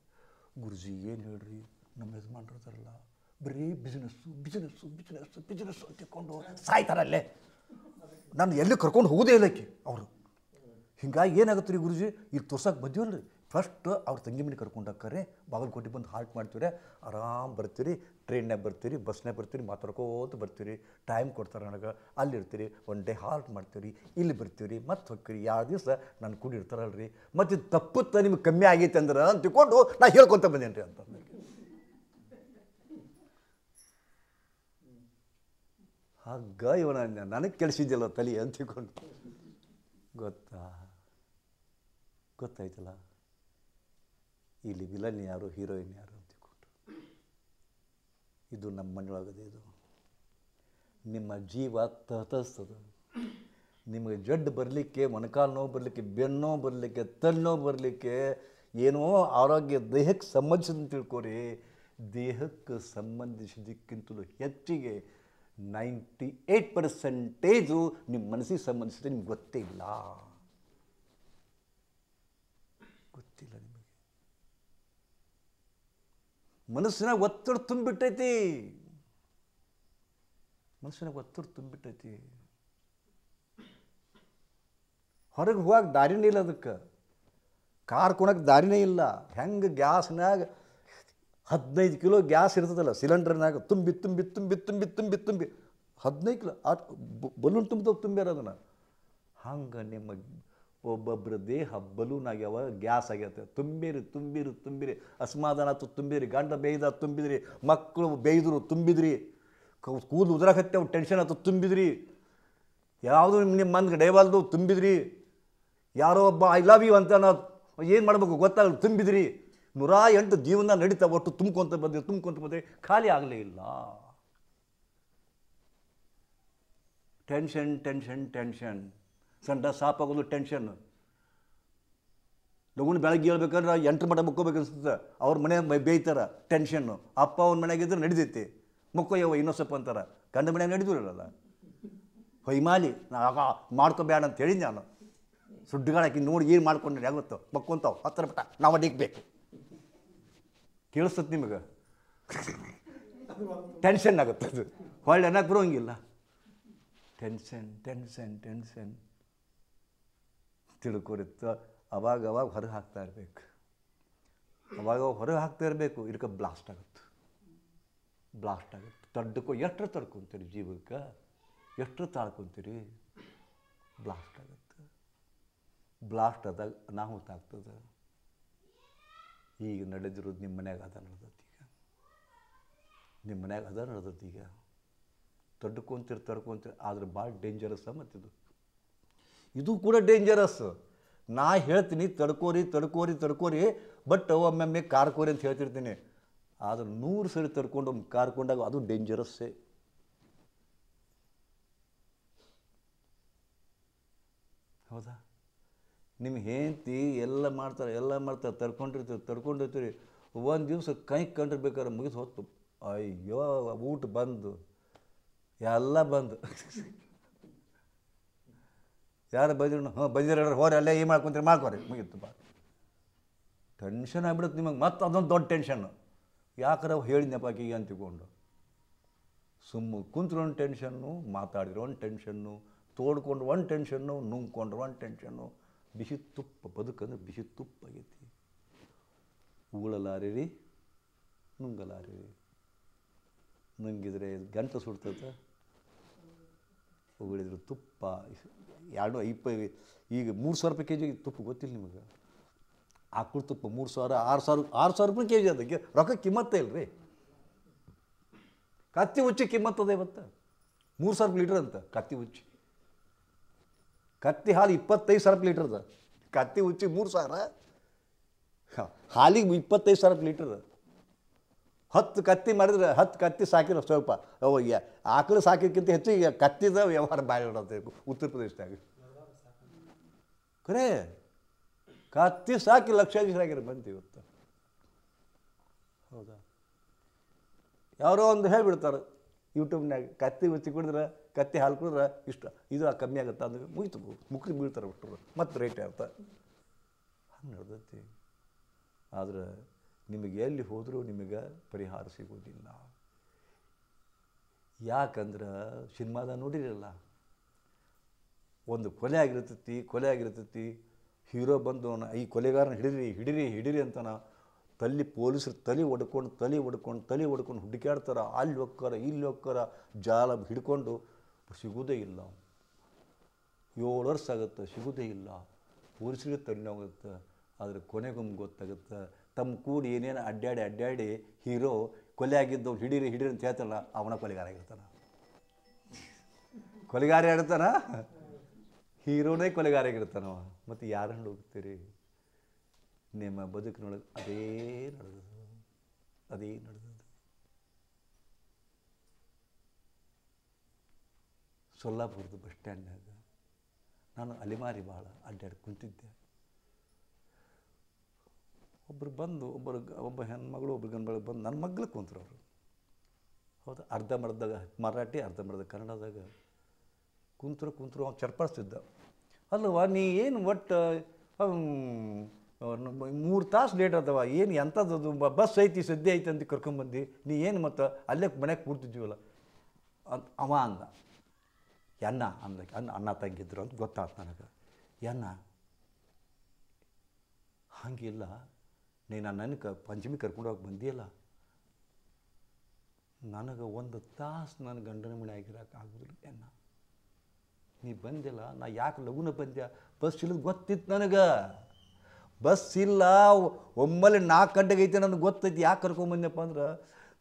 Speaker 1: ಗುರುಜಿ ಏನು ಹೇಳ್ರಿ ನಮ್ಮ ಯಜಮಾನ್ರದಲ್ಲ ಬರೀ ಬಿಸ್ನೆಸ್ಸು ಬಿಸ್ನೆಸ್ಸು ಬಿಸ್ನೆಸ್ಸು ಬಿಸ್ನೆಸ್ಸು ಅಂತ ಸಾಯ್ತಾರಲ್ಲೇ ನಾನು ಎಲ್ಲಿ ಕರ್ಕೊಂಡು ಹೋಗೋದೇ ಇಲ್ಲಕ್ಕೆ ಅವರು ಹಿಂಗಾಗಿ ಏನಾಗುತ್ತೆ ರೀ ಗುರುಜಿ ಈಗ ತೋರ್ಸಕ್ಕೆ ಬಂದಿವಲ್ಲ ರೀ ಫಸ್ಟ್ ಅವ್ರ ತಂಗಿ ಮನೆ ಕರ್ಕೊಂಡು ಕರ್ಕೊಂಡಾಕ್ರೆ ಬಾಗಲಕೋಟೆ ಬಂದು ಹಾಲ್ಟ್ ಮಾಡ್ತೀವ್ರೆ ಆರಾಮ್ ಬರ್ತೀರಿ ಟ್ರೈನ್ನಾಗ ಬರ್ತೀರಿ ಬಸ್ನಾಗ ಬರ್ತೀರಿ ಮಾತಾಡ್ಕೋತ ಬರ್ತೀರಿ ಟೈಮ್ ಕೊಡ್ತಾರೆ ನನಗೆ ಅಲ್ಲಿರ್ತೀರಿ ಒನ್ ಡೇ ಹಾಲ್ಟ್ ಮಾಡ್ತೀರಿ ಇಲ್ಲಿ ಬರ್ತೀರಿ ಮತ್ತೆ ಹೋಗ್ತೀರಿ ಎರಡು ದಿವಸ ನನ್ನ ಕೂಡಿ ರೀ ಮತ್ತು ಇದು ತಪ್ಪುತ್ತ ನಿಮ್ಗೆ ಕಮ್ಮಿ ಆಗೈತೆ ಅಂದ್ರೆ ಅಂತ ತಿಳ್ಕೊಂಡು ನಾ ಹೇಳ್ಕೊತ ಬಂದೇನೆ ರೀ ಅಂತ ಹಗ್ಗ ಇವನ ನನಗೆ ಕೆಲಸಿದ್ದಿಲ್ಲ ತಲೆ ಅಂತ ತಿಳ್ಕೊಂಡು ಗೊತ್ತಾ ಗೊತ್ತಾಯ್ತಲ್ಲ ಇಲ್ಲಿ ವಿಲನ್ ಯಾರು ಹೀರೋಯಿನ್ ಯಾರು ಇದು ನಮ್ಮ ಮನೆಯೊಳಗದೆ ಇದು ನಿಮ್ಮ ಜೀವ ತಹತಸ್ತದ ನಿಮಗೆ ಜಡ್ಡು ಬರಲಿಕ್ಕೆ ಮೊಣಕಾಲು ನೋವು ಬರಲಿಕ್ಕೆ ಬೆನ್ನೋ ಬರಲಿಕ್ಕೆ ತಲೆ ಬರಲಿಕ್ಕೆ ಏನೋ ಆರೋಗ್ಯ ದೇಹಕ್ಕೆ ಸಂಬಂಧಿಸಿದ ತಿಳ್ಕೊರಿ ದೇಹಕ್ಕೆ ಸಂಬಂಧಿಸಿದಕ್ಕಿಂತಲೂ ಹೆಚ್ಚಿಗೆ ನೈಂಟಿ ಏಯ್ಟ್ ಪರ್ಸೆಂಟೇಜು ನಿಮ್ಮ ಮನಸ್ಸಿಗೆ ಸಂಬಂಧಿಸಿದ್ರೆ ನಿಮ್ಗೆ ಗೊತ್ತೇ ಇಲ್ಲ ಗೊತ್ತಿಲ್ಲ ಮನಸ್ಸಿನ ಒತ್ತಡ ತುಂಬಿಟ್ಟೈತಿ ಮನಸ್ಸಿನ ಒತ್ತಡ ತುಂಬಿಟ್ಟೈತಿ ಹೊರಗೆ ಹೋಗಕ್ಕೆ ದಾರಿನೇ ಇಲ್ಲ ಅದಕ್ಕೆ ಕಾರ್ ಕೊಣಕ್ಕೆ ದಾರಿನೇ ಇಲ್ಲ ಹೆಂಗೆ ಗ್ಯಾಸ್ನಾಗ ಹದಿನೈದು ಕಿಲೋ ಗ್ಯಾಸ್ ಇರ್ತದಲ್ಲ ಸಿಲಿಂಡರ್ನಾಗ ತುಂಬಿ ತುಂಬಿ ತುಂಬಿ ತುಂಬಿ ತುಂಬಿ ತುಂಬಿ ಹದಿನೈದು ಕಿಲೋ ಆ ಬಲೂನ್ ತುಂಬಿದ ತುಂಬ್ಯಾರ ಹಂಗೆ ನಿಮ್ಮ ಒಬ್ಬೊಬ್ಬರ ದೇಹ ಬಲೂನಾಗ್ಯಾವ ಗ್ಯಾಸ್ ಆಗ್ಯತೆ ತುಂಬಿರಿ ತುಂಬಿರಿ ತುಂಬಿರಿ ಅಸಮಾಧಾನತ್ತು ತುಂಬಿರಿ ಗಂಡ ಬೇಯ್ದ ತುಂಬಿದ್ರಿ ಮಕ್ಕಳು ಬೇಯ್ದರು ತುಂಬಿದ್ರಿ ಕೂದಲು ಅವ್ರು ಟೆನ್ಷನ್ ಆಯ್ತು ತುಂಬಿದ್ರಿ ಯಾವುದು ನಿಮ್ಮ ನಿಮ್ಮ ಮನಗೆ ಡೈವಾಲ್ದು ತುಂಬಿದ್ರಿ ಯಾರೋ ಒಬ್ಬ ಐ ಲವ್ ಯು ಅಂತ ನಾವು ಏನು ಮಾಡಬೇಕು ಗೊತ್ತಾಗಲ್ಲ ತುಂಬಿದ್ರಿ ನೂರ ಎಂಟು ಜೀವನ ನಡೀತಾ ಒಟ್ಟು ತುಂಬ್ಕೊಂತ ಬಂದ್ರಿ ತುಂಬ್ಕೊಂತ ಬಂದ್ರಿ ಖಾಲಿ ಆಗಲೇ ಇಲ್ಲ ಟೆನ್ಷನ್ ಟೆನ್ಷನ್ ಟೆನ್ಷನ್ ಸಂಡ ಸಾಪಾಗೋದು ಟೆನ್ಷನ್ ಲಗುನ ಬೆಳಗ್ಗೆ ಹೇಳ್ಬೇಕಂದ್ರೆ ಎಂಟ್ರ ಮಠ ಮುಕ್ಕೋಬೇಕು ಅನಿಸ್ತದೆ ಅವ್ರ ಮನೆ ಬೇಯ್ತಾರೆ ಟೆನ್ಷನ್ನು ಅಪ್ಪ ಅವ್ನ ಮನೆಗೆ ನಡಿತೈತಿ ನಡೀತೈತಿ ಇನ್ನೊಂದು ಇನ್ನೊಸಪ್ಪ ಅಂತಾರೆ ಗಂಡ ಮನೆಯಾಗ ನಡೀದಿರಲ್ಲ ಹೊಯ್ಮಾಲಿ ನಾ ಆಗ ಮಾಡ್ಕೋಬೇಡ ಅಂತ ಹೇಳಿದ್ದೆ ನಾನು ಸುಡ್ಡುಗಳಾಕಿ ನೋಡಿ ಏನು ಮಾಡ್ಕೊಂಡ್ರೆ ಆಗುತ್ತೆ ಮಕ್ಕೊಂತಾವ ಹತ್ತರ ಪಟ ನಾವು ಬೇಕು ಕೇಳಿಸ್ತದೆ ನಿಮಗೆ ಟೆನ್ಷನ್ ಆಗುತ್ತೆ ಅದು ಹೊಳ್ಳೆ ಅನ್ನಕ್ಕೆ ಬರೋಂಗಿಲ್ಲ ಟೆನ್ಷನ್ ಟೆನ್ಷನ್ ಟೆನ್ಷನ್ ತಿಳ್ಕೊರಿತ್ತು ಅವಾಗ ಅವಾಗ ಹೊರಗೆ ಹಾಕ್ತಾ ಇರಬೇಕು ಅವಾಗ ಹೊರಗೆ ಹಾಕ್ತಾ ಇರಬೇಕು ಇದಕ್ಕೆ ಬ್ಲಾಸ್ಟ್ ಆಗುತ್ತೆ ಬ್ಲಾಸ್ಟ್ ಆಗುತ್ತೆ ತಡ್ಕೊ ಎಷ್ಟರ ತಡ್ಕೊತೀರಿ ಜೀವಕ್ಕೆ ಎಷ್ಟರ ತಾಳ್ಕೊತೀರಿ ಬ್ಲಾಸ್ಟ್ ಆಗುತ್ತೆ ಬ್ಲಾಸ್ಟ್ ಆದಾಗ ಅನಾಹುತ ಆಗ್ತದೆ ಈಗ ನಡೆದಿರೋದು ನಿಮ್ಮ ಮನ್ಯಾಗ ಅದ ನಡೆದೈತಿ ಈಗ ನಿಮ್ಮ ಮನ್ಯಾಗ ಅದ ನಡೆದೈತಿ ಈಗ ತಡ್ಕೊತೀರಿ ತಡ್ಕೊತೀರಿ ಆದ್ರೆ ಭಾಳ ಡೇಂಜರಸ್ ಮತ್ತಿದು ಇದು ಕೂಡ ಡೇಂಜರಸ್ ನಾ ಹೇಳ್ತೀನಿ ತಡ್ಕೋರಿ ತಡ್ಕೋರಿ ತಡ್ಕೋರಿ ಬಟ್ ಒಮ್ಮೊಮ್ಮೆ ಕಾರ್ಕೋರಿ ಅಂತ ಹೇಳ್ತಿರ್ತೀನಿ ಆದ್ರೆ ನೂರು ಸರಿ ತಡ್ಕೊಂಡು ಕಾರ್ಕೊಂಡಾಗ ಅದು ಡೇಂಜರಸ್ಸೇ ಹೌದಾ ನಿಮ್ಮ ಹೆಂಡತಿ ಎಲ್ಲ ಮಾಡ್ತಾರೆ ಎಲ್ಲ ಮಾಡ್ತಾರೆ ತಡ್ಕೊಂಡಿರ್ತೀರಿ ತಡ್ಕೊಂಡಿರ್ತೀರಿ ಒಂದು ದಿವಸ ಕೈ ಕಂಡಿರ್ಬೇಕಾದ್ರೆ ಮುಗಿದು ಹೊತ್ತು ಅಯ್ಯೋ ಊಟ ಬಂದು ಎಲ್ಲ ಬಂದು ಯಾರು ಬೈದ್ರು ಹ್ಞೂ ಬೈದಿರ ಹೋರಿ ಅಲ್ಲೇ ಈ ಮಾಡ್ಕೊಂತೀರಿ ಮಾಡ್ಕೋರಿ ಮುಗಿತ್ತು ಬಾ ಟೆನ್ಷನ್ ಆಗ್ಬಿಡುತ್ತೆ ನಿಮಗೆ ಮತ್ತೆ ಅದೊಂದು ದೊಡ್ಡ ಟೆನ್ಷನ್ನು ಯಾಕಾರ ಹೇಳಿದ್ನಪ್ಪ ಆಕೆಗೆ ಅಂತ ತಿಳ್ಕೊಂಡು ಸುಮ್ಮ ಕುಂತ್ರು ಒಂದು ಟೆನ್ಷನ್ನು ಮಾತಾಡಿರೋ ಒಂದು ಟೆನ್ಷನ್ನು ತೋಡ್ಕೊಂಡು ಒಂದು ಟೆನ್ಷನ್ನು ನುಂಗ್ಕೊಂಡ್ರೆ ಒಂದು ಟೆನ್ಷನ್ನು ಬಿಸಿ ತುಪ್ಪ ಬದುಕಂದ್ರೆ ಬಿಸಿ ತುಪ್ಪ ಆಗೈತಿ ಉಗಳಲಾರಿರಿ ನುಂಗಲಾರಿರಿ ನುಂಗಿದರೆ ಗಂಟು ಸುಡ್ತೈತೆ ಉಗುಳಿದ್ರು ತುಪ್ಪ ಎರಡು ಇಪ್ಪ ಈಗ ಮೂರು ಸಾವಿರ ರೂಪಾಯಿ ಕೆ ಜಿ ತುಪ್ಪ ಗೊತ್ತಿಲ್ಲ ನಿಮಗೆ ಆಕಳು ತುಪ್ಪ ಮೂರು ಸಾವಿರ ಆರು ಸಾವಿರ ಆರು ಸಾವಿರ ರೂಪಾಯಿ ಕೆ ಜಿ ಅದಕ್ಕೆ ರೊಕ್ಕ ಕಿಮ್ಮತ್ತ ಇಲ್ಲ ರೀ ಕತ್ತಿ ಹುಚ್ಚಿ ಕಿಮ್ಮತ್ತದ ಇವತ್ತು ಮೂರು ಸಾವಿರ ಲೀಟ್ರ್ ಅಂತ ಕತ್ತಿ ಉಚ್ಚಿ ಕತ್ತಿ ಹಾಲು ಇಪ್ಪತ್ತೈದು ಸಾವಿರ ಲೀಟ್ರ್ ಅದ ಕತ್ತಿ ಉಚ್ಚಿ ಮೂರು ಸಾವಿರ ಹಾಲಿಗೆ ಇಪ್ಪತ್ತೈದು ಸಾವಿರ ಲೀಟ್ರ್ ಹತ್ತು ಕತ್ತಿ ಮಾಡಿದ್ರೆ ಹತ್ತು ಕತ್ತಿ ಸಾಕಿರೋ ಸ್ವಲ್ಪ ಆಕಳು ಸಾಕಿದ್ಕಿಂತ ಹೆಚ್ಚು ಈಗ ಕತ್ತಿದ ವ್ಯವಹಾರ ಬಾಯಿ ನೋಡಬೇಕು ಉತ್ತರ ಪ್ರದೇಶದಾಗ ಖರೇ ಕತ್ತಿ ಸಾಕಿ ಲಕ್ಷಾಧೀಶರಾಗಿರೋ ಬಂತು ಇವತ್ತು ಹೌದಾ ಯಾರೋ ಒಂದು ಹೇಳ್ಬಿಡ್ತಾರೆ ಯೂಟ್ಯೂಬ್ನಾಗ ಕತ್ತಿ ಉಚ್ಚಿ ಕುಡಿದ್ರೆ ಕತ್ತಿ ಹಾಲು ಕುಡಿದ್ರೆ ಇಷ್ಟ ಇದು ಕಮ್ಮಿ ಆಗುತ್ತೆ ಅಂದ್ರೆ ಮುಗಿತು ಮುಕ್ಕಿ ಬೀಳ್ತಾರೆ ಒಟ್ಟರು ಮತ್ತು ರೇಟ್ ಅಂತ ಹಂಗೆ ಆದರೆ ನಿಮಗೆ ಎಲ್ಲಿ ಹೋದರೂ ನಿಮಗೆ ಪರಿಹಾರ ಸಿಗೋದಿಲ್ಲ ಯಾಕಂದ್ರೆ ಸಿನಿಮಾದ ನೋಡಿರಲ್ಲ ಒಂದು ಕೊಲೆ ಆಗಿರ್ತೈತಿ ಕೊಲೆ ಆಗಿರ್ತೈತಿ ಹೀರೋ ಬಂದು ಈ ಕೊಲೆಗಾರನ ಹಿಡಿರಿ ಹಿಡಿರಿ ಹಿಡಿರಿ ನಾ ತಲ್ಲಿ ಪೊಲೀಸರು ತಲೆ ಒಡ್ಕೊಂಡು ತಲೆ ಒಡ್ಕೊಂಡು ತಲೆ ಹೊಡ್ಕೊಂಡು ಹುಡುಕ್ಯಾಡ್ತಾರೆ ಅಲ್ಲಿ ಹೋಗ್ಕಾರ ಇಲ್ಲಿ ಹೋಗ್ಕಾರ ಜಾಲ ಹಿಡ್ಕೊಂಡು ಸಿಗೋದೇ ಇಲ್ಲ ಏಳು ವರ್ಷ ಆಗುತ್ತೆ ಸಿಗೋದೇ ಇಲ್ಲ ಪೊಲೀಸರಿಗೆ ತಲೆ ಹೋಗುತ್ತೆ ಆದರೆ ಕೊನೆಗೊಮ್ಮೆ ಗೊತ್ತಾಗುತ್ತೆ ತಮ್ಮ ಕೂಡಿ ಏನೇನು ಅಡ್ಡಾಡಿ ಅಡ್ಡಾಡಿ ಹೀರೋ ಕೊಲೆ ಆಗಿದ್ದು ಹಿಡೀರಿ ಹಿಡೀರಿ ಅಂತ ಹೇಳ್ತಾರಲ್ಲ ಅವನ ಕೊಲೆಗಾರ ಆಗಿರ್ತಾನ ಕೊಲೆಗಾರ ಆಡ್ತಾನ ಹೀರೋನೇ ಕೊಲೆಗಾರ ಮತ್ತು ಯಾರು ಹಂಡು ಹೋಗ್ತೀರಿ ನಿಮ್ಮ ಬದುಕಿನೊಳಗೆ ಅದೇ ನಡೆದದು ಅದೇ ನಡೆದದು ಸೊಲ್ಲಾಪುರದ ಬಸ್ ಸ್ಟ್ಯಾಂಡ್ನಾಗ ನಾನು ಅಲೆಮಾರಿ ಭಾಳ ಅಡ್ಡಾಡಿ ಕುಂತಿದ್ದೆ ಒಬ್ಬರು ಬಂದು ಒಬ್ಬರು ಒಬ್ಬ ಹೆಣ್ಮಗಳು ಒಬ್ಬರು ಗಂಡ ಬಂದು ನನ್ನ ಮಗ್ಳಿಗೆ ಕುಂತರು ಅವರು ಹೌದಾ ಅರ್ಧ ಮರ್ದಾಗ ಮರಾಠಿ ಅರ್ಧ ಮರ್ದ ಕನ್ನಡದಾಗ ಕುಂತರು ಕುಂತರು ಅವ್ನು ಚರ್ಪಡಿಸ್ತಿದ್ದ ಅಲ್ಲವಾ ನೀ ಏನು ಒಟ್ಟು ಮೂರು ತಾಸು ಲೇಟ್ ಆದವ ಏನು ಎಂಥದ್ದು ಬಸ್ ಐತಿ ಸದ್ಯ ಐತಿ ಅಂತ ಕರ್ಕೊಂಬಂದು ನೀ ಏನು ಮತ್ತು ಅಲ್ಲೇ ಮನೆಗೆ ಕೂರ್ತಿದ್ದೀವಲ್ಲ ಅಂತ ಅವ ಅಂದ ಎನ್ನ ಅಂದ ಅನ್ನ ಅಣ್ಣ ತಂಗಿದ್ರು ಅಂತ ಗೊತ್ತಾಯ್ತು ನನಗೆ ಎನ್ನ ಹಾಗಿಲ್ಲ ನೀನು ನನ್ನ ಕ ಪಂಚಮಿ ಕರ್ಕೊಂಡು ಹೋಗಿ ಬಂದಿಯಲ್ಲ ನನಗೆ ಒಂದು ತಾಸು ನನ್ನ ಗಂಡನ ಮನೆ ಆಗಿರೋಕೆ ಆಗೋದಿಲ್ಲ ಎನ್ನ ನೀ ಬಂದಿಲ್ಲ ನಾ ಯಾಕೆ ಲಘುನ ಬಂದ್ಯ ಬಸ್ ಇಲ್ಲದ ಗೊತ್ತಿತ್ತು ನನಗೆ ಬಸ್ ಇಲ್ಲ ಒಮ್ಮಲೆ ನಾಲ್ಕು ಗಂಟೆಗೆ ಐತೆ ನನಗೆ ಗೊತ್ತೈತಿ ಯಾಕೆ ಕರ್ಕೊಂಬಂದ್ಯಪ್ಪ ಅಂದ್ರೆ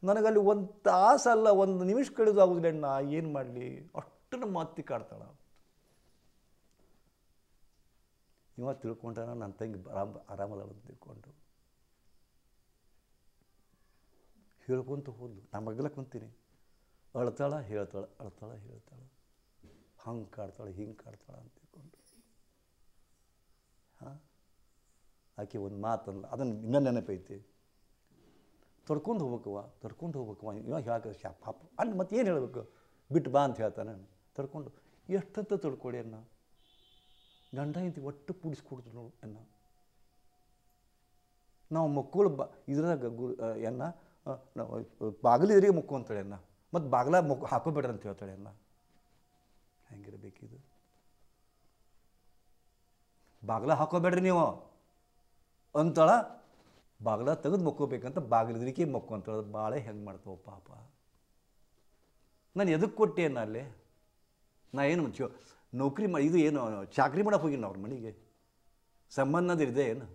Speaker 1: ನನಗಲ್ಲಿ ಒಂದು ತಾಸಲ್ಲ ಒಂದು ನಿಮಿಷ ಕಳೆದು ಆಗೋದಿಲ್ಲ ಅಣ್ಣ ಏನು ಮಾಡಲಿ ಅಷ್ಟನ್ನು ಮಾತಿ ಕಾಡ್ತಾಳ ಇವತ್ತು ತಿಳ್ಕೊಂಡ ನನ್ನ ತಂಗಿ ಆರಾಮ ಆರಾಮಲ್ಲ ಬಂದು ತಿಳ್ಕೊಂಡು ಹೇಳ್ಕೊತ ಹೋದ್ಲು ನಾ ಕುಂತೀನಿ ಅಳ್ತಾಳ ಹೇಳ್ತಾಳ ಅಳ್ತಾಳ ಹೇಳ್ತಾಳ ಹಂಗೆ ಕಾಡ್ತಾಳೆ ಹಿಂಗೆ ಕಾಡ್ತಾಳ ಅಂತ ಹೇಳ್ಕೊಂಡು ಹಾಂ ಆಕೆ ಒಂದು ಮಾತಲ್ಲ ಅದನ್ನು ಇನ್ನೂ ನೆನಪೈತಿ ತೊಡ್ಕೊಂಡು ಹೋಗ್ಬೇಕವ್ವ ತೊಡ್ಕೊಂಡು ಹೋಗ್ಬೇಕವ್ವ ಇವಾಗ ಹೇಳಕ್ಕೆ ಶಾಪ ಪಾಪ ಅಲ್ಲಿ ಮತ್ತೆ ಏನು ಹೇಳಬೇಕು ಬಿಟ್ಟು ಬಾ ಅಂತ ಹೇಳ್ತಾನೆ ತಡ್ಕೊಂಡು ಎಷ್ಟಂತ ತೊಡ್ಕೊಡಿ ಅನ್ನ ಗಂಡ ಇಂತಿ ಒಟ್ಟು ಕೂಡಿಸ್ಕೊಡ್ತು ನೋಡು ಅನ್ನ ನಾವು ಮಕ್ಕಳು ಬ ಇದ್ರಾಗ ಗು ಎನ್ನ ಇದ್ರಿಗೆ ಮುಕ್ಕು ಅಂತೇಳಿ ಅನ್ನ ಮತ್ತು ಬಾಗಿಲ ಮುಕ್ ಹಾಕೋಬೇಡ್ರಿ ಅಂತ ಹೇಳ್ತಾಳೆ ಅಣ್ಣ ಹೆಂಗಿರ್ಬೇಕಿದು ಬಾಗಿಲ ಹಾಕೋಬೇಡ್ರಿ ನೀವು ಅಂತಳ ಬಾಗಿಲ ತೆಗೆದು ಮುಕ್ಕೋಬೇಕಂತ ಬಾಗಿಲಿದ್ರಿಕೆ ಮುಕ್ಕು ಅಂತೇಳ ಭಾಳ ಹೆಂಗೆ ಮಾಡ್ತಾವ ಪಾಪ ನಾನು ಎದಕ್ಕೆ ಕೊಟ್ಟೆ ಅಲ್ಲಿ ನಾ ಏನು ಮುಂಚೆ ನೌಕರಿ ಮಾಡಿ ಇದು ಏನು ಚಾಕ್ರಿ ಮಾಡೋಕೆ ಹೋಗಿನ ಅವ್ರ ಮನೆಗೆ ಸಂಬಂಧ ಅಂದ್ರೆ ಇದೆ ಏನು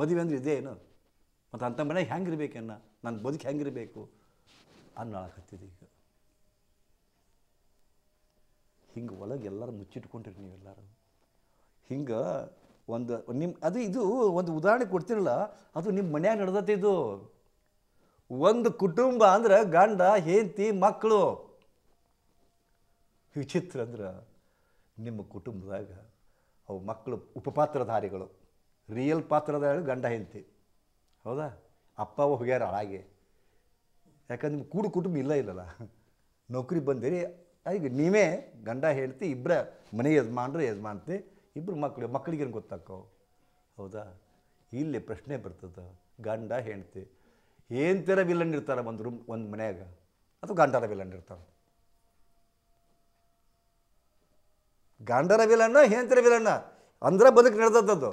Speaker 1: ಮದುವೆ ಅಂದ್ರೆ ಇದೆ ಏನು ಮತ್ತು ಅಂಥ ಮನೆ ಹೆಂಗಿರ್ಬೇಕನ್ನ ನನ್ನ ಬದುಕು ಹೆಂಗಿರಬೇಕು ಅನ್ನೋಳಕತ್ತಿದೆ ಈಗ ಹಿಂಗೆ ಒಳಗೆ ಎಲ್ಲರೂ ಮುಚ್ಚಿಟ್ಕೊಂಡಿರಿ ನೀವೆಲ್ಲರೂ ಹಿಂಗೆ ಒಂದು ನಿಮ್ಮ ಅದು ಇದು ಒಂದು ಉದಾಹರಣೆ ಕೊಡ್ತಿರಲ್ಲ ಅದು ನಿಮ್ಮ ಮನ್ಯಾಗ ಇದು ಒಂದು ಕುಟುಂಬ ಅಂದ್ರೆ ಗಂಡ ಹೆಂಡತಿ ಮಕ್ಕಳು ವಿಚಿತ್ರ ಅಂದ್ರೆ ನಿಮ್ಮ ಕುಟುಂಬದಾಗ ಅವು ಮಕ್ಕಳು ಉಪಪಾತ್ರಧಾರಿಗಳು ರಿಯಲ್ ಪಾತ್ರಧಾರಿಗಳು ಗಂಡ ಹೆಂಡತಿ ಹೌದಾ ಅಪ್ಪ ಹೋಗ್ಯಾರ ಹಾಗೆ ಯಾಕಂದ್ರೆ ನಿಮ್ಮ ಕೂಡು ಕುಟುಂಬ ಇಲ್ಲ ಇಲ್ಲಲ್ಲ ನೌಕರಿ ಬಂದಿರಿ ಈಗ ನೀವೇ ಗಂಡ ಹೇಳ್ತಿ ಇಬ್ಬರ ಮನೆ ಯಜಮಾನ್ರು ಯಜಮಾನ್ತಿ ಇಬ್ಬರು ಮಕ್ಕಳು ಮಕ್ಕಳಿಗೇನು ಗೊತ್ತಾಕ್ಕವು ಹೌದಾ ಇಲ್ಲಿ ಪ್ರಶ್ನೆ ಬರ್ತದೆ ಗಂಡ ಹೆಂಡ್ತಿ ಏನು ಥರ ವಿಲನ್ ಇರ್ತಾರೆ ಒಂದು ರೂಮ್ ಒಂದು ಮನೆಯಾಗ ಅಥವಾ ಗಂಡರ ವಿಲನ್ ಇರ್ತಾರೆ ಗಂಡರ ವಿಲನ್ನ ಹೆಂತರ ವಿಲನ್ನ ಅಂದ್ರೆ ಬದುಕು ನಡೆದದ್ದು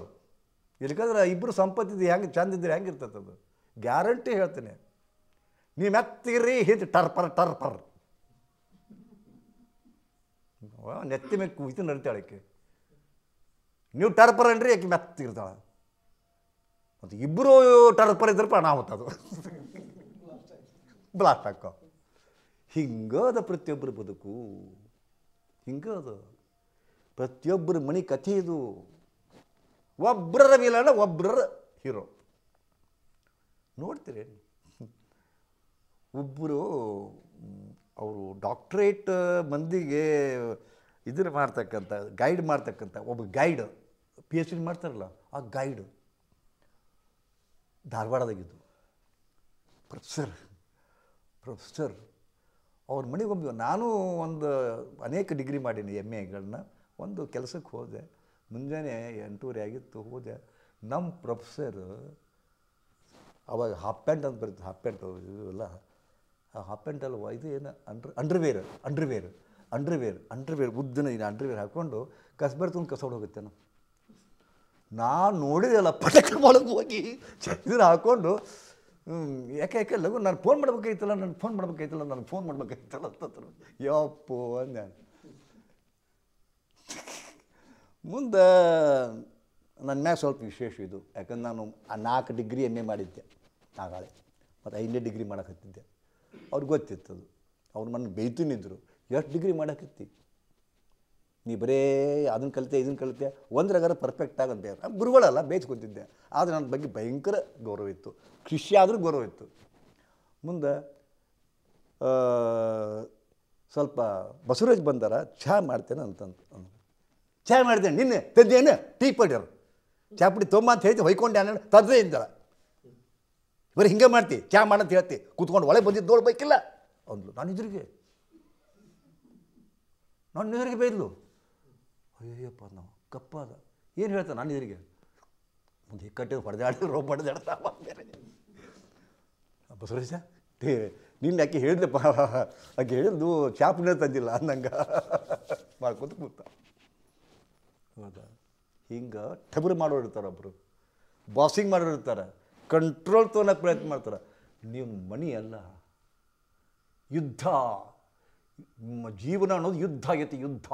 Speaker 1: ಇಲ್ಲಿಕಂದ್ರೆ ಇಬ್ಬರು ಸಂಪತ್ತಿದ್ದು ಹೆಂಗೆ ಚಂದ ಇದ್ರೆ ಹೆಂಗೆ ಇರ್ತದದು ಗ್ಯಾರಂಟಿ ಹೇಳ್ತೀನಿ ನೀವು ಮೆತ್ತಿರಿ ಹಿಂಗೆ ಟರ್ಪರ್ ಟರ್ಪರ್ ನೆತ್ತಿ ಮೇಲೆ ಕುಯ್ತು ನಡಿತಾಳೆ ಆಕೆ ನೀವು ಟರ್ಪರ್ ಅನ್ರಿ ಆಕೆ ಮೆತ್ತಿರ್ತಾಳೆ ಮತ್ತು ಇಬ್ಬರು ಟರ್ಪರ್ ಇದ್ರಪ್ಪ ಅನಾಹುತ ಅದು ಬ್ಲಾಸ್ಟ್ ಹಾಕೋ ಹಿಂಗದ ಪ್ರತಿಯೊಬ್ಬರು ಬದುಕು ಹಿಂಗದ ಪ್ರತಿಯೊಬ್ಬರ ಮನೆ ಕಥೆ ಇದು ಒಬ್ಬರ ವಿಲನ ಒಬ್ಬರ ಹೀರೋ ನೋಡ್ತೀರೇನು ಒಬ್ಬರು ಅವರು ಡಾಕ್ಟ್ರೇಟ್ ಮಂದಿಗೆ ಇದನ್ನು ಮಾಡ್ತಕ್ಕಂಥ ಗೈಡ್ ಮಾಡ್ತಕ್ಕಂಥ ಒಬ್ಬ ಗೈಡ್ ಪಿ ಎಚ್ ಡಿ ಮಾಡ್ತಾರಲ್ಲ ಆ ಗೈಡು ಧಾರವಾಡದಾಗಿದ್ದು ಪ್ರೊಫೆಸರ್ ಪ್ರೊಫೆಸರ್ ಅವ್ರ ಮನೆಗೆ ಒಬ್ಬ ನಾನು ಒಂದು ಅನೇಕ ಡಿಗ್ರಿ ಮಾಡೀನಿ ಎಮ್ ಎಗಳನ್ನ ಒಂದು ಕೆಲಸಕ್ಕೆ ಹೋದೆ ಮುಂಜಾನೆ ಎಂಟೂವರೆ ಆಗಿತ್ತು ಹೋದೆ ನಮ್ಮ ಪ್ರೊಫೆಸರ್ ಅವಾಗ ಹಾಫ್ ಪ್ಯಾಂಟ್ ಅಂತ ಬರುತ್ತೆ ಹಾಫ್ ಪ್ಯಾಂಟ್ ಇವೆಲ್ಲ ಹಾಫ್ ಪ್ಯಾಂಟಲ್ಲಿ ಇದು ಏನು ಅಂಡ್ರ್ ಅಂಡ್ರವೇರ್ ಅಂಡ್ರ್ವೇರ್ ಅಂಡ್ರ್ವೇರ್ ಅಂಡ್ರವೇರ್ ಉದ್ದನ ಇದು ಅಂಡ್ರ್ವೇರ್ ಹಾಕ್ಕೊಂಡು ಕಸ ತುಂಬ ಕಸ ಹೋಗುತ್ತೆ ನಾನು ನಾನು ಅಲ್ಲ ಪಟಕ ಹೋಗಿ ಇದನ್ನ ಹಾಕ್ಕೊಂಡು ಯಾಕೆ ಯಾಕೆ ಲಘು ನಾನು ಫೋನ್ ಮಾಡ್ಬೇಕಾಯ್ತಲ್ಲ ನಾನು ಫೋನ್ ಮಾಡ್ಬೇಕಾಯ್ತಲ್ಲ ನಾನು ಫೋನ್ ಮಾಡ್ಬೇಕಾಯ್ತಲ್ಲ ಅಂತಂದ್ರು ಯಪ್ಪೋ ಅಂದ ಮುಂದೆ ನನ್ನ ಮ್ಯಾಗ ಸ್ವಲ್ಪ ವಿಶೇಷ ಇದು ಯಾಕಂದ್ರೆ ನಾನು ಆ ನಾಲ್ಕು ಡಿಗ್ರಿ ಎಮ್ ಎ ಮಾಡಿದ್ದೆ ನಾಗಾಳೆ ಮತ್ತು ಐದನೇ ಡಿಗ್ರಿ ಮಾಡೋಕತ್ತಿದ್ದೆ ಅವ್ರಿಗೆ ಗೊತ್ತಿತ್ತು ಅದು ಅವ್ರು ನನ್ನ ಬೈತುನಿದ್ರು ಎಷ್ಟು ಡಿಗ್ರಿ ಮಾಡೋಕತ್ತಿ ನೀ ಬರೇ ಅದನ್ನು ಕಲಿತೆ ಇದನ್ನು ಕಲಿತೆ ಒಂದ್ರಾಗ ಪರ್ಫೆಕ್ಟ್ ಆಗೋದು ಬೇರೆ ಗುರುಗಳಲ್ಲ ಬೇಯಿಸ್ಕೊತಿದ್ದೆ ಆದರೆ ನನ್ನ ಬಗ್ಗೆ ಭಯಂಕರ ಗೌರವ ಇತ್ತು ಶಿಷ್ಯ ಆದರೂ ಗೌರವ ಇತ್ತು ಮುಂದೆ ಸ್ವಲ್ಪ ಬಸವರಾಜ್ ಬಂದಾರ ಚಹಾ ಮಾಡ್ತೇನೆ ಅಂತಂದು ಚಹಾ ಮಾಡ್ತೇನೆ ನಿನ್ನೆ ತೆದ್ದೇನೆ ಟೀ ಪಡ್ಯರು ಚಾಪುಡಿ ತೊಂಬ ಅಂತ ಹೇಳ್ತಿ ಹೊಯ್ಕೊಂಡೆ ಅನ್ನ ತದ್ದೇ ಇಂದಳ ಬರೀ ಹಿಂಗೆ ಮಾಡ್ತಿ ಚಾ ಮಾಡಂತ ಹೇಳ್ತಿ ಕೂತ್ಕೊಂಡು ಒಳಗೆ ಬಂದಿದ್ದು ನೋಡ್ಬೇಕಿಲ್ಲ ಅಂದ್ಲು ನಾನು ಇದ್ರಿಗೆ ನಾನು ನಿದ್ರಿಗೆ ಬೈದ್ಲು ಅಯ್ಯಪ್ಪ ನಾವು ಕಪ್ಪಾದ ಏನು ಹೇಳ್ತಾ ನಾನು ಇದ್ರಿಗೆ ಮುಂದೆ ಹಿಕ್ಕಟ್ಟಿದ್ದು ಹೊಡೆದಾಡಿ ರೋ ಹೊಡೆದಾಡ್ತಾ ಬಸವರಾಜ ಟೇ ನಿನ್ನ ಆಕೆ ಹೇಳಿದ್ಲಪ್ಪ ಆಕೆ ಹೇಳಿದ್ದು ಚಾಪ್ನೇ ತಂದಿಲ್ಲ ಅಂದಂಗೆ ಮಾಡ್ಕೊತ ಕೂತ ಹೌದಾ ಹಿಂಗೆ ಠಬರಿ ಮಾಡೋರಿರ್ತಾರೆ ಒಬ್ಬರು ಬಾಸಿಂಗ್ ಮಾಡೋರಿರ್ತಾರೆ ಕಂಟ್ರೋಲ್ ತೊಗೊಳಕ್ಕೆ ಪ್ರಯತ್ನ ಮಾಡ್ತಾರೆ ನೀವು ಮನಿ ಅಲ್ಲ ಯುದ್ಧ ನಿಮ್ಮ ಜೀವನ ಅನ್ನೋದು ಯುದ್ಧ ಆಗೈತಿ ಯುದ್ಧ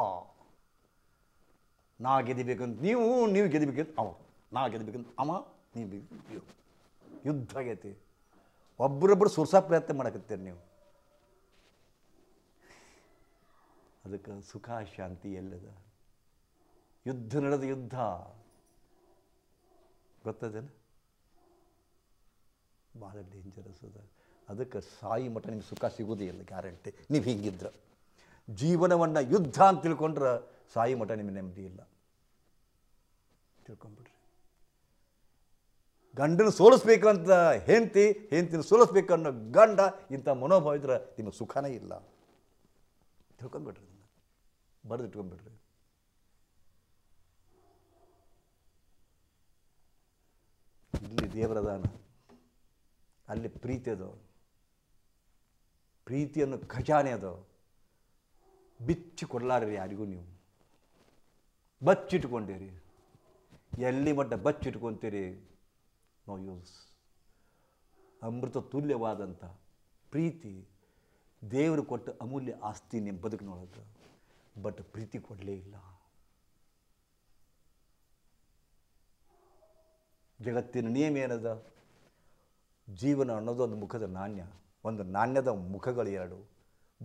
Speaker 1: ನಾ ಗೆದಿಬೇಕಂತ ನೀವು ನೀವು ಗೆದಿಬೇಕಂತ ಅವ ನಾ ಗೆದಿಬೇಕಂತ ಅಮ್ಮ ನೀವು ಯುದ್ಧ ಆಗೈತಿ ಒಬ್ಬರೊಬ್ಬರು ಸುರ್ಸ ಪ್ರಯತ್ನ ಮಾಡಕತ್ತೀರಿ ನೀವು ಅದಕ್ಕೆ ಸುಖ ಶಾಂತಿ ಎಲ್ಲದ ಯುದ್ಧ ನಡೆದ ಯುದ್ಧ ಗೊತ್ತದೇನು ಭಾಳ ಡೇಂಜರಸ್ ಅದ ಅದಕ್ಕೆ ಸಾಯಿ ಮಠ ನಿಮ್ಗೆ ಸುಖ ಸಿಗೋದೇ ಇಲ್ಲ ಗ್ಯಾರಂಟಿ ನೀವು ಹಿಂಗಿದ್ರೆ ಜೀವನವನ್ನು ಯುದ್ಧ ಅಂತ ತಿಳ್ಕೊಂಡ್ರೆ ಸಾಯಿ ಮಠ ನಿಮ್ಮ ನೆಮ್ಮದಿ ಇಲ್ಲ ತಿಳ್ಕೊಂಬಿಡ್ರಿ ಗಂಡನ ಅಂತ ಹೆಂಡತಿ ಹೆಂಡತಿನ ಸೋಲಿಸ್ಬೇಕು ಅನ್ನೋ ಗಂಡ ಇಂಥ ಮನೋಭಾವ ಇದ್ರೆ ನಿಮಗೆ ಸುಖನೇ ಇಲ್ಲ ತಿಳ್ಕೊಂಬಿಡ್ರಿ ಬರೆದಿಟ್ಕೊಂಡ್ಬಿಡ್ರಿ ಇಲ್ಲಿ ದೇವರ ದಾನ ಅಲ್ಲಿ ಪ್ರೀತಿ ಅದು ಪ್ರೀತಿಯನ್ನು ಖಜಾನೆ ಅದು ಬಿಚ್ಚಿ ಕೊಡಲಾರ್ರಿ ಯಾರಿಗೂ ನೀವು ಬಚ್ಚಿಟ್ಕೊಂಡಿರಿ ಎಲ್ಲಿ ಮಟ್ಟ ಬಚ್ಚಿಟ್ಕೊತೀರಿ ನೋ ಯೂಸ್ ಅಮೃತ ತುಲ್ಯವಾದಂಥ ಪ್ರೀತಿ ದೇವರು ಕೊಟ್ಟ ಅಮೂಲ್ಯ ಆಸ್ತಿ ನಿಮ್ಮ ಬದುಕಿನೊಳಗೆ ಬಟ್ ಪ್ರೀತಿ ಕೊಡಲೇ ಇಲ್ಲ ಜಗತ್ತಿನ ನಿಯಮ ಏನದ ಜೀವನ ಅನ್ನೋದು ಒಂದು ಮುಖದ ನಾಣ್ಯ ಒಂದು ನಾಣ್ಯದ ಮುಖಗಳು ಎರಡು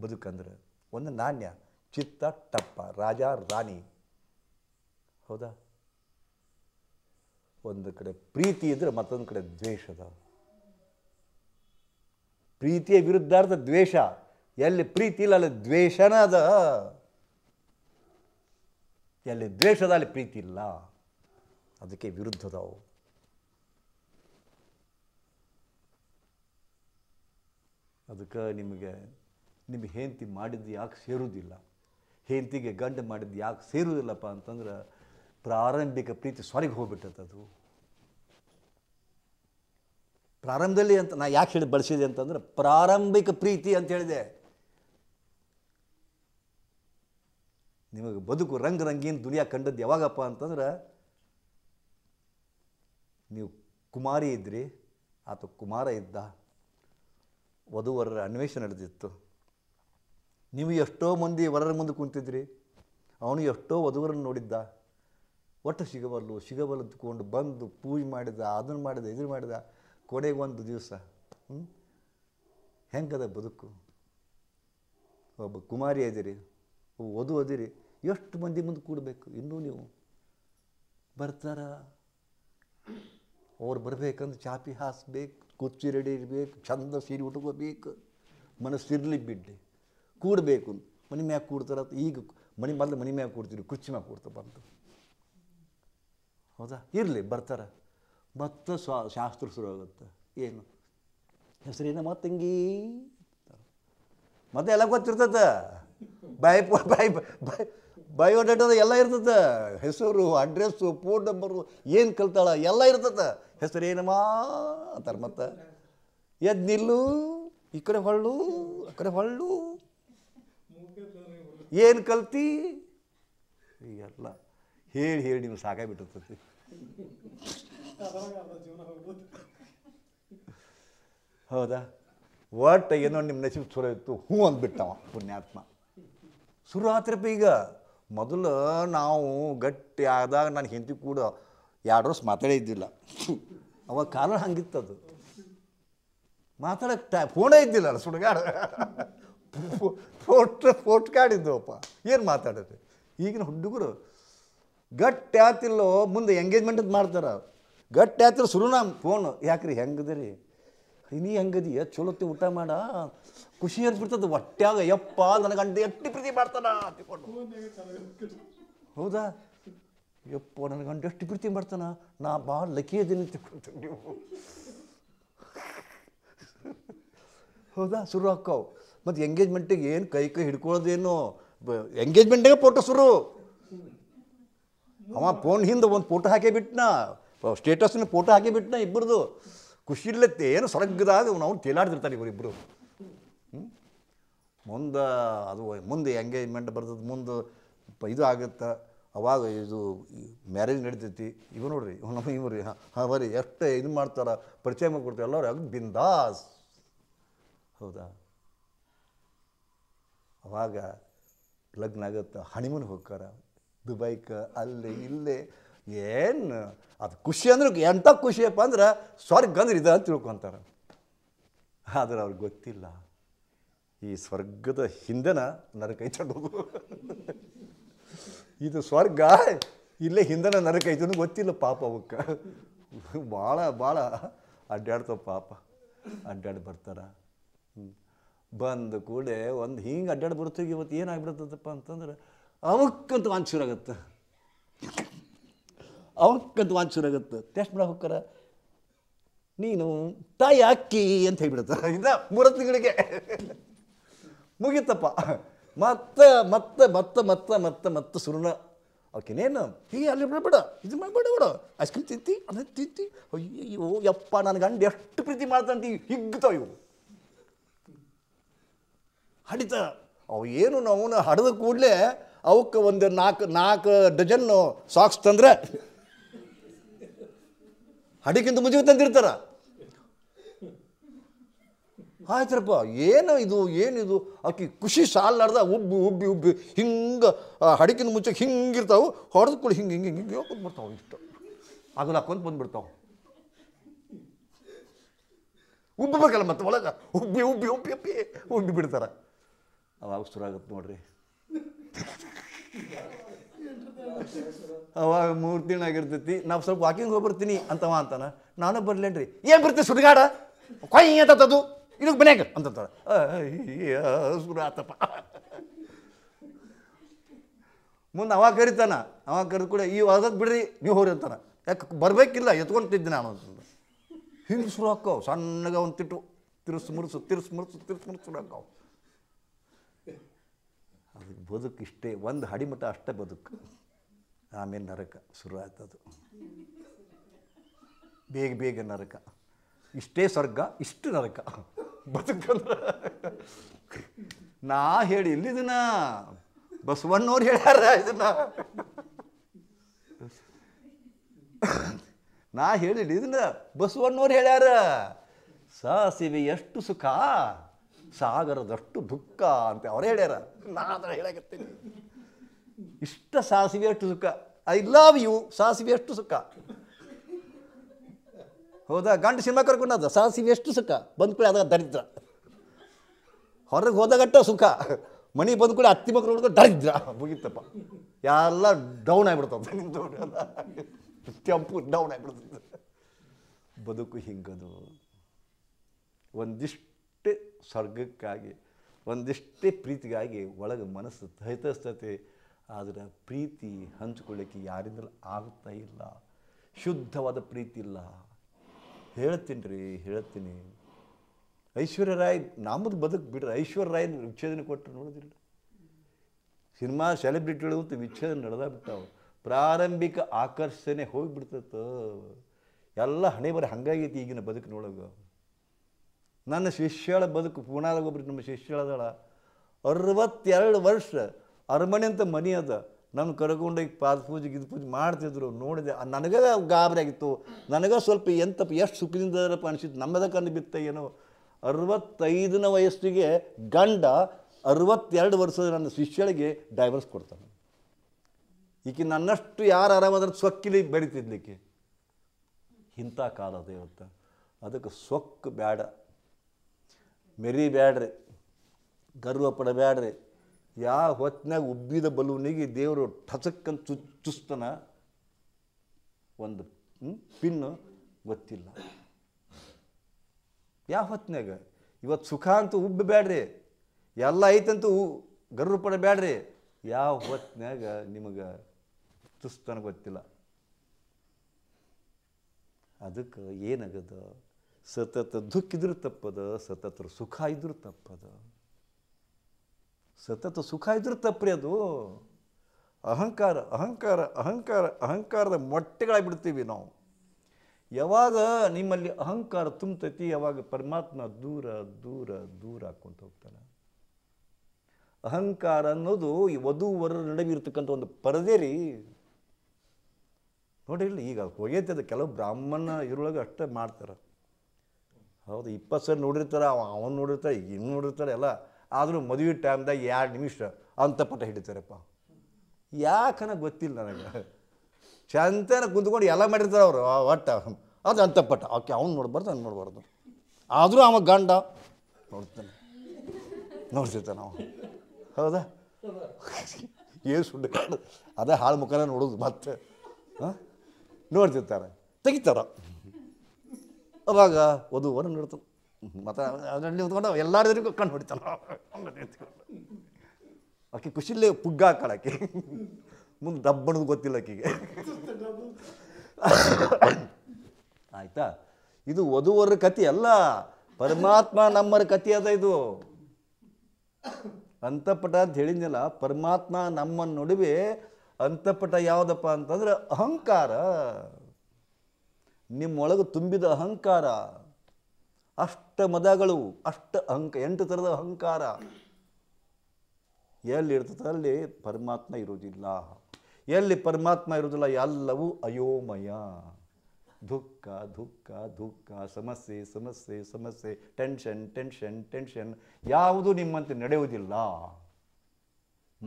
Speaker 1: ಬದುಕಂದ್ರೆ ಒಂದು ನಾಣ್ಯ ಚಿತ್ತ ಟಪ್ಪ ರಾಜ ರಾಣಿ ಹೌದಾ ಒಂದು ಕಡೆ ಪ್ರೀತಿ ಇದ್ರೆ ಮತ್ತೊಂದು ಕಡೆ ದ್ವೇಷದ ಪ್ರೀತಿಯ ವಿರುದ್ಧಾರ್ಥ ದ್ವೇಷ ಎಲ್ಲಿ ಪ್ರೀತಿ ಇಲ್ಲ ಅಲ್ಲಿ ದ್ವೇಷನ ಅದ ಎಲ್ಲಿ ದ್ವೇಷದ ಅಲ್ಲಿ ಪ್ರೀತಿ ಇಲ್ಲ ಅದಕ್ಕೆ ವಿರುದ್ಧದವು ಅದಕ್ಕೆ ನಿಮಗೆ ನಿಮಗೆ ಹೆಂಡತಿ ಮಾಡಿದ್ದು ಯಾಕೆ ಸೇರುವುದಿಲ್ಲ ಹೆಂಡತಿಗೆ ಗಂಡ ಮಾಡಿದ್ದು ಯಾಕೆ ಸೇರುವುದಿಲ್ಲಪ್ಪ ಅಂತಂದ್ರೆ ಪ್ರಾರಂಭಿಕ ಪ್ರೀತಿ ಸ್ವರಿಗೆ ಹೋಗ್ಬಿಟ್ಟೈತೆ ಪ್ರಾರಂಭದಲ್ಲಿ ಅಂತ ನಾ ಯಾಕೆ ಹೇಳಿ ಬಳಸಿದೆ ಅಂತಂದ್ರೆ ಪ್ರಾರಂಭಿಕ ಪ್ರೀತಿ ಅಂತ ಹೇಳಿದೆ ನಿಮಗೆ ಬದುಕು ರಂಗ ರಂಗಿನ ದುನಿಯಾ ಕಂಡದ್ದು ಯಾವಾಗಪ್ಪ ಅಂತಂದ್ರೆ ನೀವು ಕುಮಾರಿ ಇದ್ರಿ ಆತ ಕುಮಾರ ಇದ್ದ ವಧುವರರ ಅನ್ವೇಷಣೆ ನಡೆದಿತ್ತು ನೀವು ಎಷ್ಟೋ ಮಂದಿ ವರರ ಮುಂದೆ ಕುಂತಿದ್ರಿ ಅವನು ಎಷ್ಟೋ ವಧುವರನ್ನು ನೋಡಿದ್ದ ಒಟ್ಟು ಸಿಗಬಲ್ಲು ಸಿಗಬಲ್ಲ ಬಂದು ಪೂಜೆ ಮಾಡಿದ ಅದನ್ನು ಮಾಡಿದ ಇದನ್ನು ಮಾಡಿದ ಕೊಡೆಗೆ ಒಂದು ದಿವಸ ಹ್ಞೂ ಹೆಂಗದ ಬದುಕು ಒಬ್ಬ ಕುಮಾರಿ ಅದಿರಿ ಒಬ್ಬ ವಧು ಅದಿರಿ ಎಷ್ಟು ಮಂದಿ ಮುಂದೆ ಕೂಡಬೇಕು ಇನ್ನೂ ನೀವು ಬರ್ತಾರ ಅವ್ರು ಬರಬೇಕಂದ್ರೆ ಚಾಪಿ ಹಾಸ್ಬೇಕು ರೆಡಿ ಇರಬೇಕು ಚಂದ ಸೀರೆ ಉಟ್ಕೋಬೇಕು ಮನಸ್ಸಿರ್ಲಿ ಬಿಡ್ಲಿ ಕೂಡಬೇಕು ಮನೆ ಮ್ಯಾಗ ಕೂಡ್ತಾರ ಈಗ ಮನೆ ಮೊದಲು ಮನೆ ಮ್ಯಾಗ ಕೂಡ್ತೀರಿ ಕುರ್ಚಿ ಮ್ಯಾಗ ಕೂಡ್ತಾ ಬಂತು ಹೌದಾ ಇರಲಿ ಬರ್ತಾರೆ ಮತ್ತೆ ಸ್ವಾ ಶಾಸ್ತ್ರ ಶುರು ಆಗುತ್ತೆ ಏನು ಹೆಸರೇನ ಮತ್ತಂಗಿ ಮತ್ತೆ ಎಲ್ಲ ಗೊತ್ತಿರ್ತದ ಬಾಯ್ ಬಾಯ್ ಬಾಯ್ ಬಯೋಡೇಟಾ ಎಲ್ಲ ಇರ್ತದೆ ಹೆಸರು ಅಡ್ರೆಸ್ಸು ಫೋನ್ ನಂಬರು ಏನು ಕಲ್ತಾಳ ಎಲ್ಲ ಇರ್ತದೆ ಹೆಸರು ಏನಮ್ಮ ಅಂತಾರೆ ಮತ್ತೆ ಎದ್ ನಿಲ್ಲು ಈ ಕಡೆ ಹೊಳ್ಳು ಆ ಕಡೆ ಹೊಳ್ಳು ಏನು ಕಲ್ತಿ ಎಲ್ಲ ಹೇಳಿ ಹೇಳಿ ನೀವು ಸಾಕಾಗ್ಬಿಟ್ಟಿರ್ತತಿ ಹೌದಾ ಒಟ್ಟು ಏನೋ ನಿಮ್ಮ ನೆಸಿಬ್ ಚಲೋ ಇತ್ತು ಹ್ಞೂ ಅಂದ್ಬಿಟ್ಟವ ಪುಣ್ಯಾತ್ಮ ಶುರು ಆತ್ರಪ್ಪ ಈಗ ಮೊದಲು ನಾವು ಗಟ್ಟಿ ಆದಾಗ ನಾನು ಹೆಂಡತಿ ಕೂಡ ಎರಡು ವರ್ಷ ಮಾತಾಡಿದ್ದಿಲ್ಲ ಅವಾಗ ಕಾಲ ಅದು ಮಾತಾಡಕ್ಕೆ ಟೈ ಫೋನೇ ಇದ್ದಿಲ್ಲ ಸುಡುಗಾಡ ಫೋಟ್ ಫೋಟ್ ಕಾಡಿದ್ದವಪ್ಪ ಏನು ಮಾತಾಡೋದು ಈಗಿನ ಹುಡುಗರು ಗಟ್ಟಿ ಆತಿಲ್ಲೋ ಮುಂದೆ ಎಂಗೇಜ್ಮೆಂಟ್ ಅಂತ ಮಾಡ್ತಾರೆ ಗಟ್ಟಿ ಆತಿಲ್ಲ ಸುರು ನಮ್ಮ ಫೋನು ಯಾಕ್ರಿ ಹೆಂಗದ್ರಿ ನೀ ಹೆಂಗದಿ ಚಲೋತ್ತಿ ಊಟ ಮಾಡ ಖುಷಿ ಅನ್ಸ್ಬಿಡ್ತದ ಒಟ್ಟಾಗ ಯಪ್ಪ ನನಗೆ ಎಟ್ಟಿ ಪ್ರೀತಿ ಮಾಡ್ತಾನ ತಿಳ್ಕೊಂಡು ಹೌದಾ ಯಪ್ಪ ನನ್ನ ಗಂಡ ಎಷ್ಟು ಪ್ರೀತಿ ಮಾಡ್ತಾನ ನಾ ಭಾಳ ಲಕ್ಕಿ ಇದ್ದೀನಿ ತಿಳ್ಕೊಳ್ತೀನಿ ನೀವು ಹೌದಾ ಶುರು ಹಾಕವು ಮತ್ತು ಎಂಗೇಜ್ಮೆಂಟಿಗೆ ಏನು ಕೈ ಕೈ ಹಿಡ್ಕೊಳ್ಳೋದೇನು ಎಂಗೇಜ್ಮೆಂಟಿಗೆ ಫೋಟೋ ಶುರು ಅವ ಫೋನ್ ಹಿಂದೆ ಒಂದು ಫೋಟೋ ಹಾಕೇ ಬಿಟ್ನ ಸ್ಟೇಟಸ್ನ ಫೋಟೋ ಹಾಕಿ ಬಿಟ್ನ ಇಬ್ಬರದು ಇಲ್ಲತ್ತೆ ಏನು ಸೊರಗದಾಗ ನಾವು ತೇಲಾಡ್ತಿರ್ತಾರೆ ಇವರಿಬ್ಬರು ಮುಂದೆ ಅದು ಮುಂದೆ ಎಂಗೇಜ್ಮೆಂಟ್ ಬರ್ತದೆ ಮುಂದೆ ಇದು ಆಗುತ್ತೆ ಅವಾಗ ಇದು ಮ್ಯಾರೇಜ್ ನಡೀತೈತಿ ಇವ ನೋಡ್ರಿ ನಮ್ಮ ಇವ್ರಿ ರೀ ಹಾಂ ಬರೀ ಎಷ್ಟು ಇದು ಮಾಡ್ತಾರೆ ಪರಿಚಯ ಮಾಡಿಕೊಡ್ತೀವಿ ಎಲ್ಲರೂ ಅದು ಬಿಂದಾಸ್ ಹೌದಾ ಅವಾಗ ಲಗ್ನ ಆಗುತ್ತೆ ಹಣಿಮನ್ ಹೋಗ್ತಾರ ದುಬೈಕ ಅಲ್ಲಿ ಇಲ್ಲಿ ಏನು ಅದು ಖುಷಿ ಅಂದ್ರೆ ಎಂಥ ಖುಷಿಯಪ್ಪ ಅಂದ್ರೆ ಸ್ವರ್ಗ ಅಂದ್ರೆ ಇದು ಅಂತ ತಿಳ್ಕೊತಾರೆ ಆದ್ರೆ ಅವ್ರಿಗೆ ಗೊತ್ತಿಲ್ಲ ಈ ಸ್ವರ್ಗದ ಹಿಂದೆನ ನರಕ ಐತೋ ಇದು ಸ್ವರ್ಗ ಇಲ್ಲೇ ಹಿಂದೆನ ನರಕ ಐತೋ ಗೊತ್ತಿಲ್ಲ ಪಾಪ ಅವಕ್ಕೆ ಭಾಳ ಭಾಳ ಅಡ್ಡಾಡ್ತಾವ ಪಾಪ ಅಡ್ಡಾಡಿ ಬರ್ತಾರ ಬಂದ ಕೂಡೆ ಒಂದು ಹಿಂಗೆ ಅಡ್ಡಾಡಿ ಬರ್ತೀವಿ ಇವತ್ತು ಏನಾಗ್ಬಿಡ್ತದಪ್ಪ ಅಂತಂದ್ರೆ ಅವಕ್ಕಂತ ವಾಂಚೂರಾಗತ್ತೆ ಅವಕ್ಕಂತ ವಾಂಚೂರಾಗತ್ತೆ ಟೆಸ್ಟ್ ಮಾಡ ಹೋಗ್ತಾರ ನೀನು ತಾಯಿ ಅಕ್ಕಿ ಅಂತ ಹೇಳ್ಬಿಡುತ್ತ ಇದ ಮೂರ ತಿಂಗಳಿಗೆ ಮುಗೀತಪ್ಪ ಮತ್ತೆ ಮತ್ತೆ ಮತ್ತೆ ಮತ್ತೆ ಮತ್ತೆ ಮತ್ತೆ ಸುರುಣ ಆಕೆನೇನು ಹೀ ಅಲ್ಲಿ ಬಿಡಬೇಡ ಇದು ಮಾಡಬೇಡ ಬಿಡ ಐಸ್ ಕ್ರೀಮ್ ತಿಂತಿ ಅದನ್ನು ತಿಂತಿ ಅಯ್ಯೋ ಯಪ್ಪ ನನ್ನ ಗಂಡ ಎಷ್ಟು ಪ್ರೀತಿ ಮಾಡ್ತಾನೆ ಹಿಗ್ತಾವ ಇವು ಹಡಿತ ಅವು ಏನು ನಾವು ಹಡಿದ ಕೂಡಲೇ ಅವಕ್ಕೆ ಒಂದು ನಾಲ್ಕು ನಾಲ್ಕು ಡಜನ್ನು ಸಾಕ್ಸ್ ತಂದ್ರೆ ಹಡಿಗಿಂತ ಮುಂಚೆ ತಂದಿರ್ತಾರ ಆಯ್ತರಪ್ಪ ಏನು ಇದು ಏನಿದು ಆಕಿ ಖುಷಿ ಸಾಲಾರ್ದ ಉಬ್ಬಿ ಉಬ್ಬಿ ಉಬ್ಬಿ ಹಿಂಗೆ ಹಡಕಿನ ಮುಂಚೆ ಹಿಂಗಿರ್ತಾವೆ ಹೊಡೆದು ಕೂಡ ಹಿಂಗೆ ಹಿಂಗೆ ಹಿಂಗೆ ಹೋಗ್ಕೊಂಡು ಬರ್ತಾವೆ ಇಷ್ಟು ಅದನ್ನ ಹಾಕೊಂಡು ಬಂದುಬಿಡ್ತಾವೆ ಉಬ್ಬಬೇಕಲ್ಲ ಮತ್ತೆ ಒಳಗೆ ಉಬ್ಬಿ ಉಬ್ಬಿ ಉಬ್ಬಿ ಉಬ್ಬಿ ಉಬ್ಬಿ ಬಿಡ್ತಾರೆ ಅವಾಗ ಶುರಾಗತ್ತೆ ನೋಡ್ರಿ ಅವಾಗ ಮೂರು ಆಗಿರ್ತೈತಿ ನಾವು ಸ್ವಲ್ಪ ವಾಕಿಂಗ್ ಹೋಗಿ ಬರ್ತೀನಿ ಅಂತವ ಅಂತಾನ ನಾನು ಬರ್ಲೇನ್ರಿ ಏನು ಬರ್ತೀವಿ ಸುಡುಗಾಡ ಕೊಯ್ ಅಂತದ್ದು ಇದಕ್ಕೆ ಮನ್ಯಾಗ ಅಂತಂತಾರೆ ಸುರಾತಪ್ಪ ಮುಂದೆ ಅವ ಕರಿತಾನ ಅವಾಗ ಕರೆದು ಕೂಡ ಈ ಅದಕ್ಕೆ ಬಿಡ್ರಿ ನೀವು ಹೋರಿ ಅಂತಾನೆ ಯಾಕೆ ಬರಬೇಕಿಲ್ಲ ಎತ್ಕೊಂತಿದ್ದೆ ನಾನು ಅಂತಂದು ಹಿಂಗೆ ಶುರು ಹಾಕೋ ಸಣ್ಣಗೆ ಅವ್ನು ತಿಟ್ಟು ತಿರುಸು ಮುರ್ಸು ತಿರುಸು ಮುರ್ಸು ತಿರ್ಸು ಮುರುಸು ಶುರು ಅದಕ್ಕೆ ಬದುಕು ಇಷ್ಟೇ ಒಂದು ಹಡಿಮಠ ಅಷ್ಟೇ ಬದುಕು ಆಮೇಲೆ ನರಕ ಶುರು ಆಯ್ತದು ಬೇಗ ಬೇಗ ನರಕ ಇಷ್ಟೇ ಸ್ವರ್ಗ ಇಷ್ಟು ನರಕ ಬದುಕಂದ್ರೆ ನಾ ಹೇಳಿ ಇದನ್ನ ಬಸವಣ್ಣವ್ರು ಹೇಳ್ಯಾರ ಇದನ್ನ ನಾ ಹೇಳಿ ಇದನ್ನ ಬಸವಣ್ಣವ್ರು ಹೇಳ್ಯಾರ ಸಾಸಿವೆ ಎಷ್ಟು ಸುಖ ಸಾಗರದಷ್ಟು ದುಃಖ ಅಂತ ಅವರೇ ಹೇಳ್ಯಾರ ನಾ ಅದನ್ನ ಹೇಳಕತ್ತೀನಿ ಇಷ್ಟ ಸಾಸಿವೆ ಅಷ್ಟು ಸುಖ ಐ ಲವ್ ಯು ಸಾಸಿವೆ ಅಷ್ಟು ಸುಖ ಹೋದ ಗಂಡು ಸಿನಿಮಾ ಕರ್ಕೊಂಡ ಸಾಸಿವೆ ಎಷ್ಟು ಸುಖ ಬಂದ ಕೂಡ ಅದ ದರಿದ್ರ ಹೊರಗೆ ಹೋದಾಗಟ್ಟ ಸುಖ ಮನೆ ಬಂದ ಕೂಡ ಅತ್ತಿ ಮಕ್ಕಳು ನೋಡಿದ್ರೆ ದರಿದ್ರ ಮುಗಿತಪ್ಪ ಎಲ್ಲ ಡೌನ್ ಆಗಿಬಿಡ್ತದೆ ಕೆಂಪು ಡೌನ್ ಆಗಿಬಿಡ್ತದೆ ಬದುಕು ಹಿಂಗದು ಒಂದಿಷ್ಟು ಸ್ವರ್ಗಕ್ಕಾಗಿ ಒಂದಿಷ್ಟೇ ಪ್ರೀತಿಗಾಗಿ ಒಳಗೆ ಮನಸ್ಸು ತಹಿತಸ್ತತೆ ಆದರೆ ಪ್ರೀತಿ ಹಂಚಿಕೊಳ್ಳಿಕ್ಕೆ ಯಾರಿಂದಲೂ ಆಗ್ತಾ ಇಲ್ಲ ಶುದ್ಧವಾದ ಪ್ರೀತಿ ಇಲ್ಲ ಹೇಳ್ತೀನಿ ರೀ ಹೇಳ್ತೀನಿ ಐಶ್ವರ್ಯ ರಾಯ್ ನಮ್ಮದು ಬದುಕು ಬಿಡ್ರಿ ಐಶ್ವರ್ಯ ರಾಯ್ ವಿಚ್ಛೇದನ ಕೊಟ್ಟರು ನೋಡೋದಿಲ್ಲ ಸಿನಿಮಾ ಸೆಲೆಬ್ರಿಟಿಗಳು ವಿಚ್ಛೇದನ ನಡೆದಾ ಬಿಟ್ಟಾವು ಪ್ರಾರಂಭಿಕ ಆಕರ್ಷಣೆ ಹೋಗಿಬಿಡ್ತತ್ತು ಎಲ್ಲ ಹಣೆ ಬರೀ ಹಂಗಾಗೈತಿ ಈಗಿನ ಬದುಕಿನೊಳಗೆ ನನ್ನ ಶಿಷ್ಯಳ ಬದುಕು ಪೂನಾದಾಗ ಒಬ್ರು ನಮ್ಮ ಶಿಷ್ಯಳದಳ ಅರವತ್ತೆರಡು ವರ್ಷ ಅರಮನೆ ಅಂತ ಮನೆ ಅದ ನನ್ನ ಕರ್ಕೊಂಡೋಗಿ ಪಾದ ಪೂಜೆ ಗಿದ ಪೂಜೆ ಮಾಡ್ತಿದ್ರು ನೋಡಿದೆ ನನಗೆ ಗಾಬರಿ ಆಗಿತ್ತು ನನಗೆ ಸ್ವಲ್ಪ ಎಂತಪ್ಪ ಎಷ್ಟು ಸುಖದಿಂದ ಅನಿಸಿತ್ತು ನಮ್ಮದ ಕಣ್ಣು ಬಿತ್ತ ಏನೋ ಅರವತ್ತೈದನ ವಯಸ್ಸಿಗೆ ಗಂಡ ಅರವತ್ತೆರಡು ವರ್ಷದ ನನ್ನ ಶಿಷ್ಯಳಿಗೆ ಡೈವರ್ಸ್ ಕೊಡ್ತಾನೆ ಈಕೆ ನನ್ನಷ್ಟು ಯಾರು ಆರಾಮಾದ್ರೆ ಸೊಕ್ಕಿಲಿ ಬೆಳೀತಿದ್ಲಿಕ್ಕೆ ಇಂಥ ಕಾಲ ದೇವತ್ತ ಅದಕ್ಕೆ ಸೊಕ್ಕು ಬೇಡ ಮೆರಿ ಬೇಡ್ರಿ ಗರ್ವ ಪಡಬೇಡ್ರಿ ಯಾವ ಹೊತ್ತಿನಾಗ ಉಬ್ಬಿದ ಬಲೂನಿಗೆ ದೇವರು ಠಸಕ್ಕಂತ ಚು ಚುಸ್ತನ ಒಂದು ಪಿನ್ನು ಗೊತ್ತಿಲ್ಲ ಯಾವ ಹೊತ್ತಿನಾಗ ಇವತ್ತು ಸುಖ ಅಂತೂ ಬೇಡ್ರಿ ಎಲ್ಲ ಐತಂತೂ ಗರ್ವ ಬೇಡ್ರಿ ಯಾವ ಹೊತ್ತಿನಾಗ ನಿಮಗೆ ಚುಸ್ತನ ಗೊತ್ತಿಲ್ಲ ಅದಕ್ಕೆ ಏನಾಗದ ಸತತ ದುಃಖ ಇದ್ರೂ ತಪ್ಪದ ಸತತ ಸುಖ ಇದ್ರೂ ತಪ್ಪದ ಸತತ ಸುಖ ಇದ್ರೆ ತಪ್ಪ್ರಿ ಅದು ಅಹಂಕಾರ ಅಹಂಕಾರ ಅಹಂಕಾರ ಅಹಂಕಾರದ ಬಿಡ್ತೀವಿ ನಾವು ಯಾವಾಗ ನಿಮ್ಮಲ್ಲಿ ಅಹಂಕಾರ ತುಂಬತೈತಿ ಯಾವಾಗ ಪರಮಾತ್ಮ ದೂರ ದೂರ ದೂರ ಹಾಕ್ಕೊಂತ ಹೋಗ್ತಾನೆ ಅಹಂಕಾರ ಅನ್ನೋದು ಈ ವಧುವರರ ನಡುವೆ ಇರ್ತಕ್ಕಂಥ ಒಂದು ಪರದೆ ರೀ ನೋಡಿರಲಿ ಈಗ ಹೋಗೈತೆ ಅದು ಕೆಲವು ಬ್ರಾಹ್ಮಣ ಇರೊಳಗೆ ಅಷ್ಟೇ ಮಾಡ್ತಾರೆ ಹೌದು ಇಪ್ಪತ್ತು ಸರಿ ನೋಡಿರ್ತಾರೆ ಅವನು ನೋಡಿರ್ತಾರೆ ಈಗ ಇನ್ನು ನೋಡಿರ್ತಾರೆ ಎಲ್ಲ ಆದರೂ ಮದುವೆ ಟೈಮ್ದಾಗ ಎರಡು ನಿಮಿಷ ಅಂತಪಟ ಹಿಡಿತಾರಪ್ಪ ಯಾಕನ ಗೊತ್ತಿಲ್ಲ ನನಗೆ ಶಾಂತನ ಕುಂತ್ಕೊಂಡು ಎಲ್ಲ ಮಾಡಿರ್ತಾರೆ ಅವರು ಒಟ್ಟು ಅದು ಅಂತಪಟ ಓಕೆ ಅವನು ನೋಡ್ಬಾರ್ದು ಅವ್ನು ನೋಡ್ಬಾರ್ದು ಆದರೂ ಅವ ಗಂಡ ನೋಡ್ತಾನೆ ನೋಡ್ತಿರ್ತಾನೆ ನಾವು ಹೌದಾ ಏನು ಸುಡ್ಡು ಕಾಡು ಅದೇ ಹಾಳು ಮುಖನ ನೋಡೋದು ಮತ್ತೆ ಹಾಂ ನೋಡ್ತಿರ್ತಾರೆ ತೆಗಿತಾರ ಅವಾಗ ವಧುವನ್ನು ನೋಡ್ತಾನೆ ಮತ್ತೆ ಅದರಲ್ಲಿ ನಿಂತ್ಕೊಂಡು ಎಲ್ಲರಿಗೂ ಕಣ್ಣು ಆಕೆ ಖುಷಿಲ್ಲೇ ಪುಗ್ಗ ಹಾಕೊಳಕ್ಕೆ ಮುಂದೆ ದಬ್ಬಣದು ಗೊತ್ತಿಲ್ಲ ಆಕೆಗೆ ಆಯ್ತಾ ಇದು ವಧುವರ ಕತಿ ಅಲ್ಲ ಪರಮಾತ್ಮ ನಮ್ಮರ ಕತಿ ಅದ ಇದು ಅಂತಪಟ ಅಂತ ಹೇಳಿದ್ನಲ್ಲ ಪರಮಾತ್ಮ ನಮ್ಮ ನಡುವೆ ಅಂತಪಟ ಯಾವುದಪ್ಪ ಅಂತಂದ್ರೆ ಅಹಂಕಾರ ನಿಮ್ಮೊಳಗೆ ತುಂಬಿದ ಅಹಂಕಾರ ಅಷ್ಟ ಮದಗಳು ಅಷ್ಟ ಅಹಂಕ ಎಂಟು ಥರದ ಅಹಂಕಾರ ಎಲ್ಲಿರ್ತದೆ ಅಲ್ಲಿ ಪರಮಾತ್ಮ ಇರುವುದಿಲ್ಲ ಎಲ್ಲಿ ಪರಮಾತ್ಮ ಇರುವುದಿಲ್ಲ ಎಲ್ಲವೂ ಅಯೋಮಯ ದುಃಖ ದುಃಖ ದುಃಖ ಸಮಸ್ಯೆ ಸಮಸ್ಯೆ ಸಮಸ್ಯೆ ಟೆನ್ಷನ್ ಟೆನ್ಷನ್ ಟೆನ್ಷನ್ ಯಾವುದೂ ನಿಮ್ಮಂತೆ ನಡೆಯುವುದಿಲ್ಲ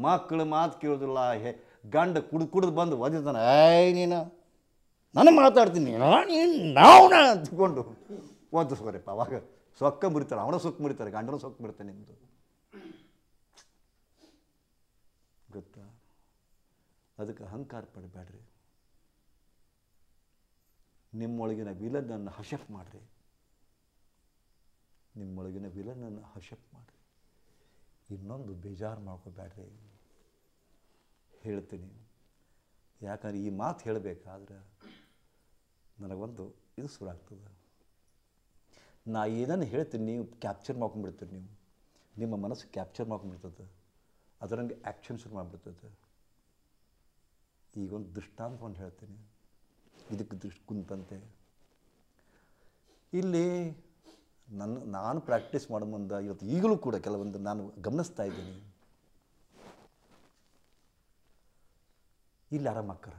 Speaker 1: ಮಕ್ಕಳು ಮಾತು ಕೇಳೋದಿಲ್ಲ ಹೇ ಗಂಡ ಕುಡ್ದು ಕುಡಿದು ಬಂದು ಒದಿತಾನೆ ಏಯ್ ನೀನು ನಾನು ಮಾತಾಡ್ತೀನಿ ನಾನು ನಾವು ಅಂದ್ಕೊಂಡು ಒದ್ದು ಸೋರಪ್ಪ ಅವಾಗ ಸೊಕ್ಕ ಮುರಿತಾರೆ ಅವನ ಸೊಕ್ಕ ಮುರಿತಾರೆ ಗಂಡನ ಸೊಕ್ಕ ಮುರಿತಾನೆ ನಿಮ್ಮದು ಗೊತ್ತಾ ಅದಕ್ಕೆ ಅಹಂಕಾರ ಪಡಬೇಡ್ರಿ ನಿಮ್ಮೊಳಗಿನ ವಿಲನನ್ನು ಹಶಪ್ ಮಾಡಿರಿ ನಿಮ್ಮೊಳಗಿನ ವಿಲನನ್ನು ಹಶಪ್ ಮಾಡಿರಿ ಇನ್ನೊಂದು ಬೇಜಾರು ಮಾಡ್ಕೋಬೇಡ್ರಿ ಹೇಳ್ತೀನಿ ಯಾಕಂದ್ರೆ ಈ ಮಾತು ಹೇಳಬೇಕಾದ್ರೆ ನನಗೊಂದು ಇದು ಶುರು ನಾ ಏನನ್ನು ಹೇಳ್ತೀನಿ ನೀವು ಕ್ಯಾಪ್ಚರ್ ಮಾಡ್ಕೊಂಡ್ಬಿಡ್ತೀರಿ ನೀವು ನಿಮ್ಮ ಮನಸ್ಸು ಕ್ಯಾಪ್ಚರ್ ಮಾಡ್ಕೊಂಬಿಡ್ತದೆ ಅದರಂಗೆ ಆ್ಯಕ್ಷನ್ ಶುರು ಮಾಡಿಬಿಡ್ತದೆ ಈಗೊಂದು ದೃಷ್ಟಾಂತವನ್ನು ಹೇಳ್ತೀನಿ ಇದಕ್ಕೆ ದೃಷ್ಟಿ ಕುಂತಂತೆ ಇಲ್ಲಿ ನನ್ನ ನಾನು ಪ್ರಾಕ್ಟೀಸ್ ಮಾಡೋ ಮುಂದೆ ಇವತ್ತು ಈಗಲೂ ಕೂಡ ಕೆಲವೊಂದು ನಾನು ಗಮನಿಸ್ತಾ ಇದ್ದೀನಿ ಇಲ್ಲಿ ಆರಾಮಾಕ್ಕಾರ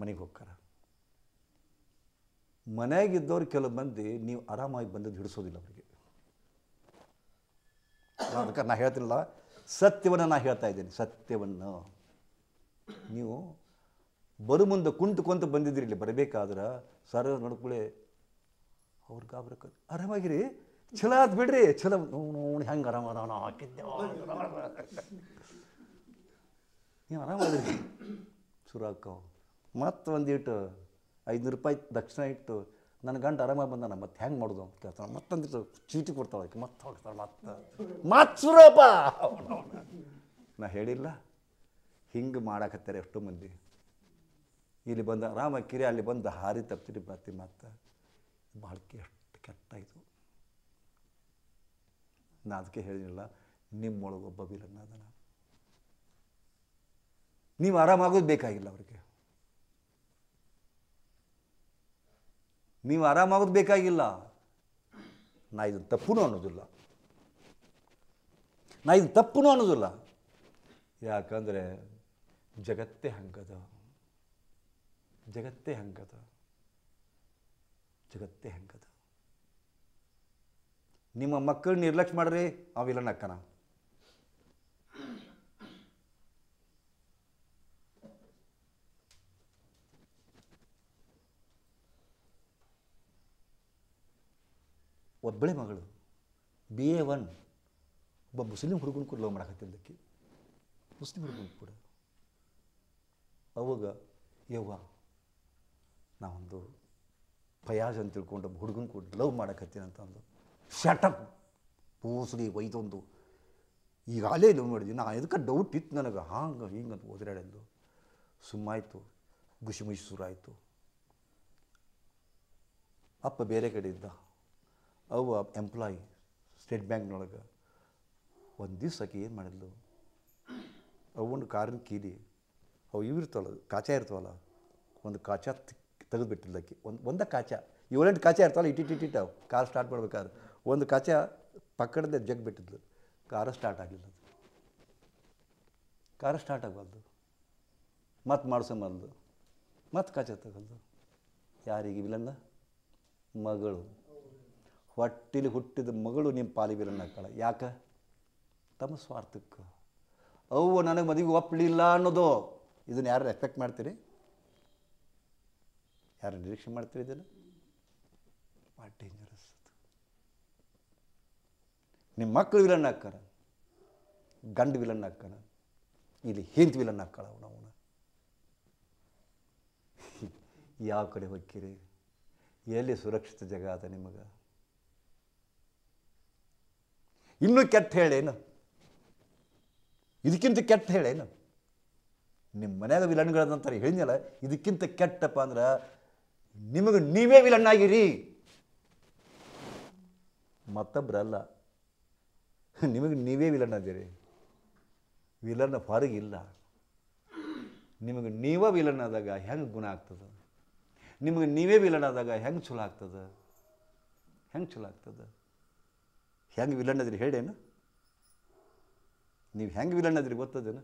Speaker 1: ಮನೆಗೆ ಹೋಗ್ಕಾರ ಮನೆಯಾಗಿದ್ದವ್ರು ಕೆಲವು ಮಂದಿ ನೀವು ಆರಾಮಾಗಿ ಬಂದದ್ದು ಹಿಡಿಸೋದಿಲ್ಲ ಅವರಿಗೆ ಅದಕ್ಕೆ ನಾನು ಹೇಳ್ತಿಲ್ಲ ಸತ್ಯವನ್ನು ನಾನು ಹೇಳ್ತಾ ಇದ್ದೀನಿ ಸತ್ಯವನ್ನು ನೀವು ಬರು ಮುಂದೆ ಕುಂತು ಬಂದಿದ್ದೀರಿ ಇಲ್ಲಿ ಬರಬೇಕಾದ್ರೆ ಸರ್ ನೋಡ್ಕೊಳ್ಳಿ ಅವ್ರ ಗಾಬ್ರಕ್ಕೆ ಆರಾಮಾಗಿರಿ ಛಲ ಆತು ಬಿಡ್ರಿ ಛಲ ಹೆಂಗೆ ಆರಾಮ ಹಾಕಿದ್ದೆ ನೀವು ಆರಾಮಾದ್ರಿ ಸುರಾಕ ಮತ್ತೊಂದಿಟ್ಟು ಐದುನೂರು ರೂಪಾಯಿ ದಕ್ಷಿಣ ಇಟ್ಟು ನನ್ನ ಗಂಟು ಆರಾಮಾಗಿ ಬಂದ ನಮ್ಮ ಮತ್ತೆ ಹೆಂಗೆ ಮಾಡೋದು ಅಂತ ಕೇಳ್ತಾನೆ ಮತ್ತೊಂದಿಟ್ಟು ಚೀಟಿ ಕೊಡ್ತಾಳೆ ಮತ್ತೆ ಹೋಗ್ತಾಳೆ ಮತ್ತೆ ಮತ್ತೆ ನಾ ಹೇಳಿಲ್ಲ ಹಿಂಗೆ ಮಾಡಾಕತ್ತಾರೆ ಎಷ್ಟೋ ಮಂದಿ ಇಲ್ಲಿ ಬಂದು ಆರಾಮಾಗಿ ಕಿರಿ ಅಲ್ಲಿ ಬಂದು ಹಾರಿ ತಪ್ತೀರಿ ಬರ್ತಿ ಮತ್ತೆ ಬಾಳ್ಕೆ ಎಷ್ಟು ಕೆಟ್ಟ ಇದು ನಾ ಅದಕ್ಕೆ ಹೇಳಿಲ್ಲ ನಿಮ್ಮೊಳಗೊಬ್ಬ ಬೀರನ್ನ ಅದನ್ನ ನೀವು ಆರಾಮಾಗೋದು ಬೇಕಾಗಿಲ್ಲ ಅವ್ರಿಗೆ ನೀವು ಆರಾಮಾಗೋದು ಬೇಕಾಗಿಲ್ಲ ನಾ ಇದನ್ನು ತಪ್ಪುನೂ ಅನ್ನೋದಿಲ್ಲ ನಾ ಇದು ತಪ್ಪುನೂ ಅನ್ನೋದಿಲ್ಲ ಯಾಕಂದರೆ ಜಗತ್ತೇ ಹಂಗದ ಜಗತ್ತೇ ಹಂಗದ ಜಗತ್ತೇ ಹಂಗದ ನಿಮ್ಮ ಮಕ್ಕಳು ನಿರ್ಲಕ್ಷ್ಯ ಮಾಡ್ರಿ ಅವಿಲ್ಲ ನಕ್ಕನ ಒಬ್ಬಳೆ ಮಗಳು ಬಿ ಎ ಒನ್ ಒಬ್ಬ ಮುಸ್ಲಿಂ ಹುಡುಗನ ಕೂಡ ಲವ್ ಮಾಡಕತ್ತಿದ್ದಕ್ಕೆ ಮುಸ್ಲಿಂ ಹುಡುಗನ ಕೂಡ ಅವಾಗ ಯವ್ವ ನಾವೊಂದು ಫಯಾಜ್ ಅಂತ ತಿಳ್ಕೊಂಡು ಒಬ್ಬ ಹುಡುಗನ ಕೂಡ ಲವ್ ಮಾಡಕತ್ತೀನಿ ಅಂತ ಅಂದು ಶಟಪ್ ಪೂಸ್ಲಿ ಒಯ್ದೊಂದು ಈಗಾಗಲೇ ಲವ್ ಮಾಡಿದ್ವಿ ನಾ ಎದಕ್ಕೆ ಡೌಟ್ ಇತ್ತು ನನಗೆ ಹಾಂಗೆ ಹಿಂಗಂತ ಓದಿರಾಡೆಂದು ಸುಮ್ಮಾಯಿತು ಗುಷಿಮುಷಿ ಶುರು ಆಯಿತು ಅಪ್ಪ ಬೇರೆ ಕಡೆ ಇದ್ದ ಅವ ಎಂಪ್ಲಾಯಿ ಸ್ಟೇಟ್ ಬ್ಯಾಂಕ್ನೊಳಗೆ ಒಂದು ದಿವ್ಸ ಆಕೆ ಏನು ಮಾಡಿದ್ಲು ಅವೊಂದು ಕಾರಿನ ಕೀಲಿ ಅವು ಇವಿರ್ತವಲ್ಲ ಇರ್ತಾವಲ್ಲ ಕಾಚ ಇರ್ತವಲ್ಲ ಒಂದು ಕಾಚ ಬಿಟ್ಟಿದ್ಲು ಆಕೆ ಒಂದು ಒಂದೇ ಕಾಚ ಏಳೆಂಟು ಕಾಚ ಇರ್ತಾವಲ್ಲ ಅವು ಕಾರ್ ಸ್ಟಾರ್ಟ್ ಮಾಡ್ಬೇಕಾದ್ರೆ ಒಂದು ಕಾಚ ಪಕ್ಕಡದೆ ಜಗ್ ಬಿಟ್ಟಿದ್ಲು ಕಾರ ಸ್ಟಾರ್ಟ್ ಆಗಲಿಲ್ಲ ಅದು ಕಾರ ಸ್ಟಾರ್ಟ್ ಆಗಬಾರ್ದು ಮತ್ತೆ ಮಾಡಿಸೋಬಾರ್ದು ಮತ್ತೆ ಕಾಚ ತಗೊಳ್ದು ಯಾರಿಗೆ ಮಗಳು ಹೊಟ್ಟಿಲಿ ಹುಟ್ಟಿದ ಮಗಳು ನಿಮ್ಮ ಪಾಲಿಗಿರ ನಕ್ಕಳ ಯಾಕೆ ತಮ್ಮ ಸ್ವಾರ್ಥಕ್ಕೆ ಅವು ನನಗೆ ಮದುವೆ ಒಪ್ಪಲಿಲ್ಲ ಅನ್ನೋದು ಇದನ್ನು ಯಾರು ಎಫೆಕ್ಟ್ ಮಾಡ್ತೀರಿ ಯಾರು ನಿರೀಕ್ಷೆ ಮಾಡ್ತೀರಿ ಇದನ್ನು ಭಾಳ ಡೇಂಜರಸ್ ನಿಮ್ಮ ಮಕ್ಕಳು ವಿಲನ್ ಹಾಕ್ಕಾರ ಗಂಡು ವಿಲನ್ ಹಾಕ್ಕಾರ ಇಲ್ಲಿ ಹಿಂತ ವಿಲನ್ ಅವನು ನಾವು ಯಾವ ಕಡೆ ಹೋಗ್ತೀರಿ ಎಲ್ಲಿ ಸುರಕ್ಷಿತ ಜಗ ಅದ ನಿಮಗೆ ಇನ್ನೂ ಕೆಟ್ಟ ಹೇಳೇನು ಇದಕ್ಕಿಂತ ಕೆಟ್ಟ ಹೇಳೇನು ನಿಮ್ಮ ಮನೆಯಾಗ ವಿಲನ್ಗಳದಂತಾರೆ ಹೇಳಿದಲ್ಲ ಇದಕ್ಕಿಂತ ಕೆಟ್ಟಪ್ಪ ಅಂದ್ರೆ ನಿಮಗೆ ನೀವೇ ವಿಲನ್ನಾಗಿರಿ ಮತ್ತೊಬ್ಬರಲ್ಲ ನಿಮಗೆ ನೀವೇ ವಿಲನ್ ಆಗಿರಿ ವಿಲನ್ ಹೊರಗಿಲ್ಲ ನಿಮಗೆ ನೀವೇ ವಿಲನ್ ಆದಾಗ ಹೆಂಗೆ ಗುಣ ಆಗ್ತದೆ ನಿಮಗೆ ನೀವೇ ವಿಲನ್ ಆದಾಗ ಹೆಂಗೆ ಚಲೋ ಆಗ್ತದೆ ಹೆಂಗೆ ಚಲೋ ಆಗ್ತದೆ ಹೆಂಗೆ ವಿಲನ್ ಅದ್ರಿ ಹೇಳೇನು ನೀವು ಹೆಂಗೆ ವಿಲನ್ ಅದ್ರಿ ಗೊತ್ತದೇನು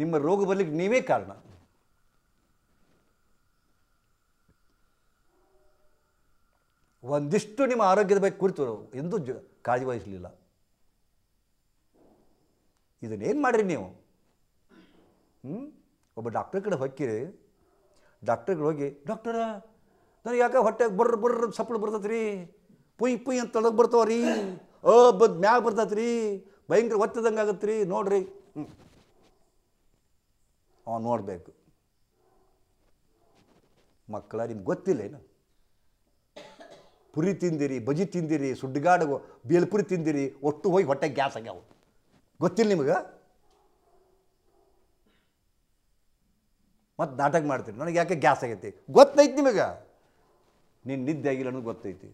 Speaker 1: ನಿಮ್ಮ ರೋಗ ಬರ್ಲಿಕ್ಕೆ ನೀವೇ ಕಾರಣ ಒಂದಿಷ್ಟು ನಿಮ್ಮ ಆರೋಗ್ಯದ ಬಗ್ಗೆ ಕುರಿತು ಎಂದು ಜ ಕಾಳಜಿ ವಹಿಸಲಿಲ್ಲ ಇದನ್ನೇನು ಮಾಡಿರಿ ನೀವು ಹ್ಞೂ ಒಬ್ಬ ಡಾಕ್ಟರ್ ಕಡೆ ಹೊಕ್ಕಿರಿ ಡಾಕ್ಟರ್ಗೆ ಹೋಗಿ ಡಾಕ್ಟರ ನನಗೆ ಯಾಕೆ ಹೊಟ್ಟೆಗೆ ಬರ್ರ ಬರ್ರ ಸಪ್ಪಳು ರೀ ಪುಯ್ ಪುಯ್ ಅಂತ ತೊಳಗೆ ಬರ್ತಾವ ರೀ ಅ ಬದ್ ಮ್ಯಾಗ ಬರ್ತೈತೆ ರೀ ಭಯಂಕರ ಒತ್ತದಂಗೆ ಆಗತ್ತೆ ರೀ ನೋಡ್ರಿ ಹ್ಞೂ ಅವ ನೋಡಬೇಕು ಮಕ್ಕಳ ನಿಮ್ಗೆ ಗೊತ್ತಿಲ್ಲ ಏನು ಪುರಿ ತಿಂದಿರಿ ಬಜಿ ತಿಂದಿರಿ ಸುಡ್ಗಾಡು ಬೇಲ್ಪುರಿ ತಿಂದಿರಿ ಒಟ್ಟು ಹೋಗಿ ಹೊಟ್ಟೆ ಗ್ಯಾಸ್ ಆಗ್ಯಾವ ಗೊತ್ತಿಲ್ಲ ನಿಮಗೆ ಮತ್ತು ನಾಟಕ ಮಾಡ್ತೀರಿ ನನಗೆ ಯಾಕೆ ಗ್ಯಾಸ್ ಆಗೈತಿ ಗೊತ್ತೈತಿ ನಿಮಗೆ ನಿನ್ನ ನಿದ್ದೆ ಆಗಿಲ್ಲ ಅನ್ನೋದು ಗೊತ್ತೈತಿ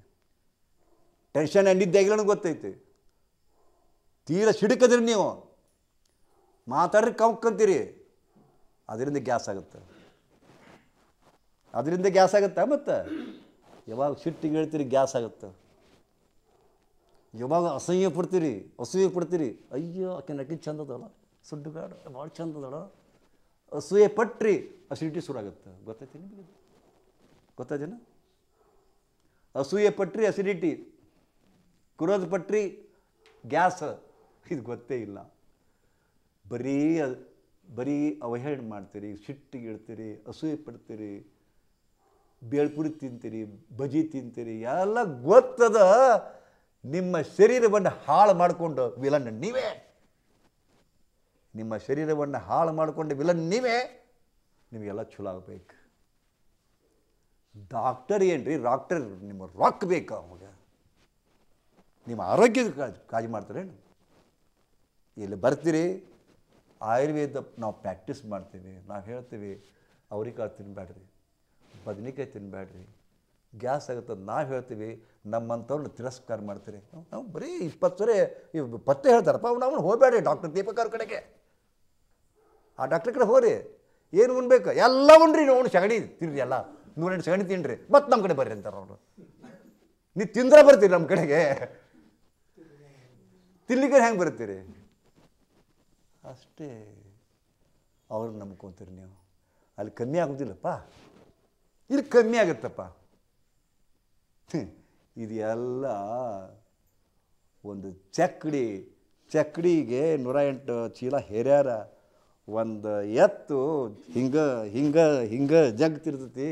Speaker 1: ಟೆನ್ಷನ್ ನಿದ್ದೆ ನನಗೆ ಗೊತ್ತೈತಿ ತೀರ ಸಿಡುಕದ್ರಿ ನೀವು ಮಾತಾಡ್ರಿ ಕಂತೀರಿ ಅದರಿಂದ ಗ್ಯಾಸ್ ಆಗುತ್ತೆ ಅದರಿಂದ ಗ್ಯಾಸ್ ಆಗುತ್ತೆ ಮತ್ತೆ ಯಾವಾಗ ಸಿಟ್ಟಿಗೆ ಹೇಳ್ತೀರಿ ಗ್ಯಾಸ್ ಆಗುತ್ತೆ ಯಾವಾಗ ಅಸಹ್ಯ ಪಡ್ತೀರಿ ಅಸೂಯೆ ಪಡ್ತೀರಿ ಅಯ್ಯೋ ಆಕೆ ನಟಿ ಚಂದದಲ್ಲ ಸುಡ್ಡುಗಾಡ ಭಾಳ ಚಂದದಳ ಅಸೂಯೆ ಪಟ್ರಿ ಅಸಿಡಿಟಿ ಶುರುವಾಗುತ್ತೆ ಗೊತ್ತೈತಿ ನಿಮಗೆ ಗೊತ್ತಾಯ್ತೇನ ಅಸೂಯೆ ಪಟ್ರಿ ಅಸಿಡಿಟಿ ಕುರೋದು ಪಟ್ರಿ ಗ್ಯಾಸ್ ಇದು ಗೊತ್ತೇ ಇಲ್ಲ ಬರೀ ಬರೀ ಅವಹೇಳ ಮಾಡ್ತೀರಿ ಸಿಟ್ಟಿಗೆ ಇಡ್ತೀರಿ ಅಸೂಯೆ ಪಡ್ತೀರಿ ಬೇಳ್ಪುರಿ ತಿಂತೀರಿ ಬಜಿ ತಿಂತೀರಿ ಎಲ್ಲ ಗೊತ್ತದ ನಿಮ್ಮ ಶರೀರವನ್ನು ಹಾಳು ಮಾಡಿಕೊಂಡು ವಿಲನ್ ನೀವೇ ನಿಮ್ಮ ಶರೀರವನ್ನು ಹಾಳು ಮಾಡಿಕೊಂಡು ವಿಲನ್ ನೀವೇ ನಿಮಗೆಲ್ಲ ಚಲೋ ಆಗಬೇಕು ಡಾಕ್ಟರ್ ಏನು ರೀ ಡಾಕ್ಟರ್ ನಿಮ್ಮ ರೊಕ್ಕ ಬೇಕು ಅವಾಗ ನಿಮ್ಮ ಆರೋಗ್ಯದ ಕಾಜು ಮಾಡ್ತಾರೆ ಏನು ಇಲ್ಲಿ ಬರ್ತೀರಿ ಆಯುರ್ವೇದ ನಾವು ಪ್ರಾಕ್ಟೀಸ್ ಮಾಡ್ತೀವಿ ನಾವು ಹೇಳ್ತೀವಿ ಅವ್ರಿಕಾಳು ತಿನ್ನಬೇಡ್ರಿ ಬದನೆಕಾಯಿ ತಿನ್ನಬೇಡ್ರಿ ಗ್ಯಾಸ್ ಆಗುತ್ತೆ ನಾವು ಹೇಳ್ತೀವಿ ನಮ್ಮಂಥವ್ರನ್ನ ತಿರಸ್ಕಾರ ಮಾಡ್ತೀರಿ ನಾವು ಬರೀ ಇಪ್ಪತ್ತು ಸರಿ ಇವು ಪತ್ತೆ ಹೇಳ್ತಾರಪ್ಪ ಅವ್ನು ಅವನು ಹೋಗಬೇಡ್ರಿ ಡಾಕ್ಟರ್ ಅವ್ರ ಕಡೆಗೆ ಆ ಡಾಕ್ಟ್ರ್ ಕಡೆ ಹೋಗ್ರಿ ಏನು ಉಣ್ಬೇಕು ಎಲ್ಲ ಉಣ್ರಿ ಅವ್ನು ಸಗಣಿ ತಿನ್ನಿರಿ ಎಲ್ಲ ನೂರೆಂಟು ಸಗಣಿ ತಿನ್ನಿರಿ ಮತ್ತು ನಮ್ಮ ಕಡೆ ಬರ್ರಿ ಅಂತಾರೆ ಅವರು ನೀವು ತಿಂದ್ರೆ ಬರ್ತೀರಿ ನಮ್ಮ ಕಡೆಗೆ ತಿನ್ಲಿಕ್ಕೆ ಹೆಂಗೆ ಬರ್ತೀರಿ ಅಷ್ಟೇ ಅವ್ರು ನಂಬ್ಕೊತೀರಿ ನೀವು ಅಲ್ಲಿ ಕಮ್ಮಿ ಆಗೋದಿಲ್ಲಪ್ಪ ಇಲ್ಲಿ ಕಮ್ಮಿ ಆಗುತ್ತಪ್ಪ ಇದೆಲ್ಲ ಒಂದು ಚಕ್ಕಡಿ ಚಕ್ಕಡಿಗೆ ನೂರ ಎಂಟು ಚೀಲ ಹೇರ್ಯಾರ ಒಂದು ಎತ್ತು ಹಿಂಗೆ ಹಿಂಗೆ ಹಿಂಗೆ ಜಗ್ತಿರ್ತತಿ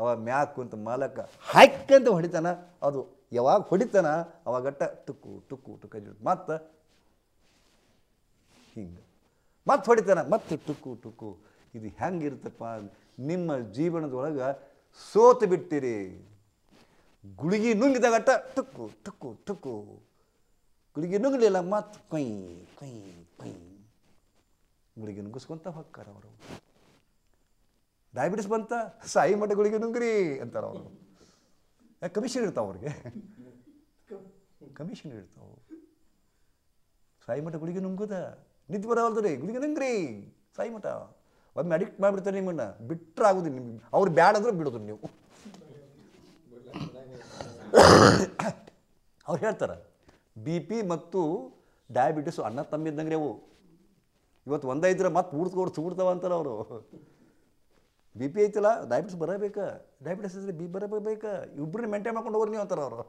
Speaker 1: ಅವ ಮ್ಯಾಕ್ ಅಂತ ಮಾಲಕ ಹಾಕಂತ ಹೊಡಿತಾನ ಅದು ಯಾವಾಗ ಹೊಡಿತಾನ ಅವಾಗಟ್ಟ ಟುಕ್ಕು ಟುಕ್ಕು ಟುಕ್ಕ ಮತ್ತೆ ಹಿಂಗೆ ಮತ್ತೆ ಹೊಡಿತಾನ ಮತ್ತೆ ಟುಕ್ಕು ಟುಕ್ಕು ಇದು ಹೆಂಗಿರ್ತಪ್ಪ ನಿಮ್ಮ ಜೀವನದೊಳಗೆ ಸೋತು ಬಿಟ್ಟಿರಿ ಗುಳಿಗೆ ನುಂಗಿದಾಗಟ್ಟ ಟುಕ್ಕು ಟುಕ್ಕು ಟುಕ್ಕು ಗುಳಿಗೆ ನುಂಗಲಿಲ್ಲ ಮತ್ತು ಕೊಯ್ ಕೊಯ್ ಕೊಯ್ ಗುಳಿಗೆ ನುಗ್ಗಿಸ್ಕೊಂತ ಹೊಕ್ಕಾರ ಅವರು ಡಯಾಬಿಟಿಸ್ ಬಂತ ಸಾಯಿ ಮಟ್ಟ ಗುಳಿಗೆ ನುಂಗ್ರಿ ಅಂತಾರೆ ಅವರು ಕಮಿಷನ್ ಇರ್ತಾವೆ ಅವ್ರಿಗೆ ಕಮಿಷನ್ ಇರ್ತಾವೆ ಸಾಯಿ ಮಠ ಗುಳಿಗೆ ನುಂಗುದ ನಿದ್ದೆ ಬರವಲ್ದು ರೀ ಗುಳಿಗೆ ನುಂಗ್ರಿ ಸಾಯಿ ಮಠ ಒಮ್ಮೆ ಅಡಿಕ್ಟ್ ಮಾಡಿಬಿಡ್ತಾರೆ ನಿಮ್ಮನ್ನು ಬಿಟ್ಟರೆ ಆಗುದಿಲ್ಲ ನಿಮ್ಗೆ ಅವ್ರು ಬ್ಯಾಡಂದ್ರೆ ಬಿಡೋದು ನೀವು ಅವ್ರು ಹೇಳ್ತಾರೆ ಬಿ ಪಿ ಮತ್ತು ಡಯಾಬಿಟಿಸು ಅಣ್ಣ ತಮ್ಮಿದ್ದಂಗೆ ಅವು ಇವತ್ತು ಒಂದೈದ್ರೆ ಮತ್ತೆ ಊಡ್ತು ಕೊಡ್ತು ಅಂತಾರೆ ಅವರು ಬಿ ಪಿ ಐತಿಲ್ಲ ಡಯಾಬಿಟಿಸ್ ಬರಬೇಕು ಡಯಾಬಿಟಿಸ್ ಇದ್ರೆ ಬಿ ಬರಬೇಕು ಇಬ್ಬರನ್ನ ಮೇಂಟೈನ್ ಮಾಡ್ಕೊಂಡು ಹೋಗ್ರಿ ನೀವು ಅಂತಾರೆ ಅವರು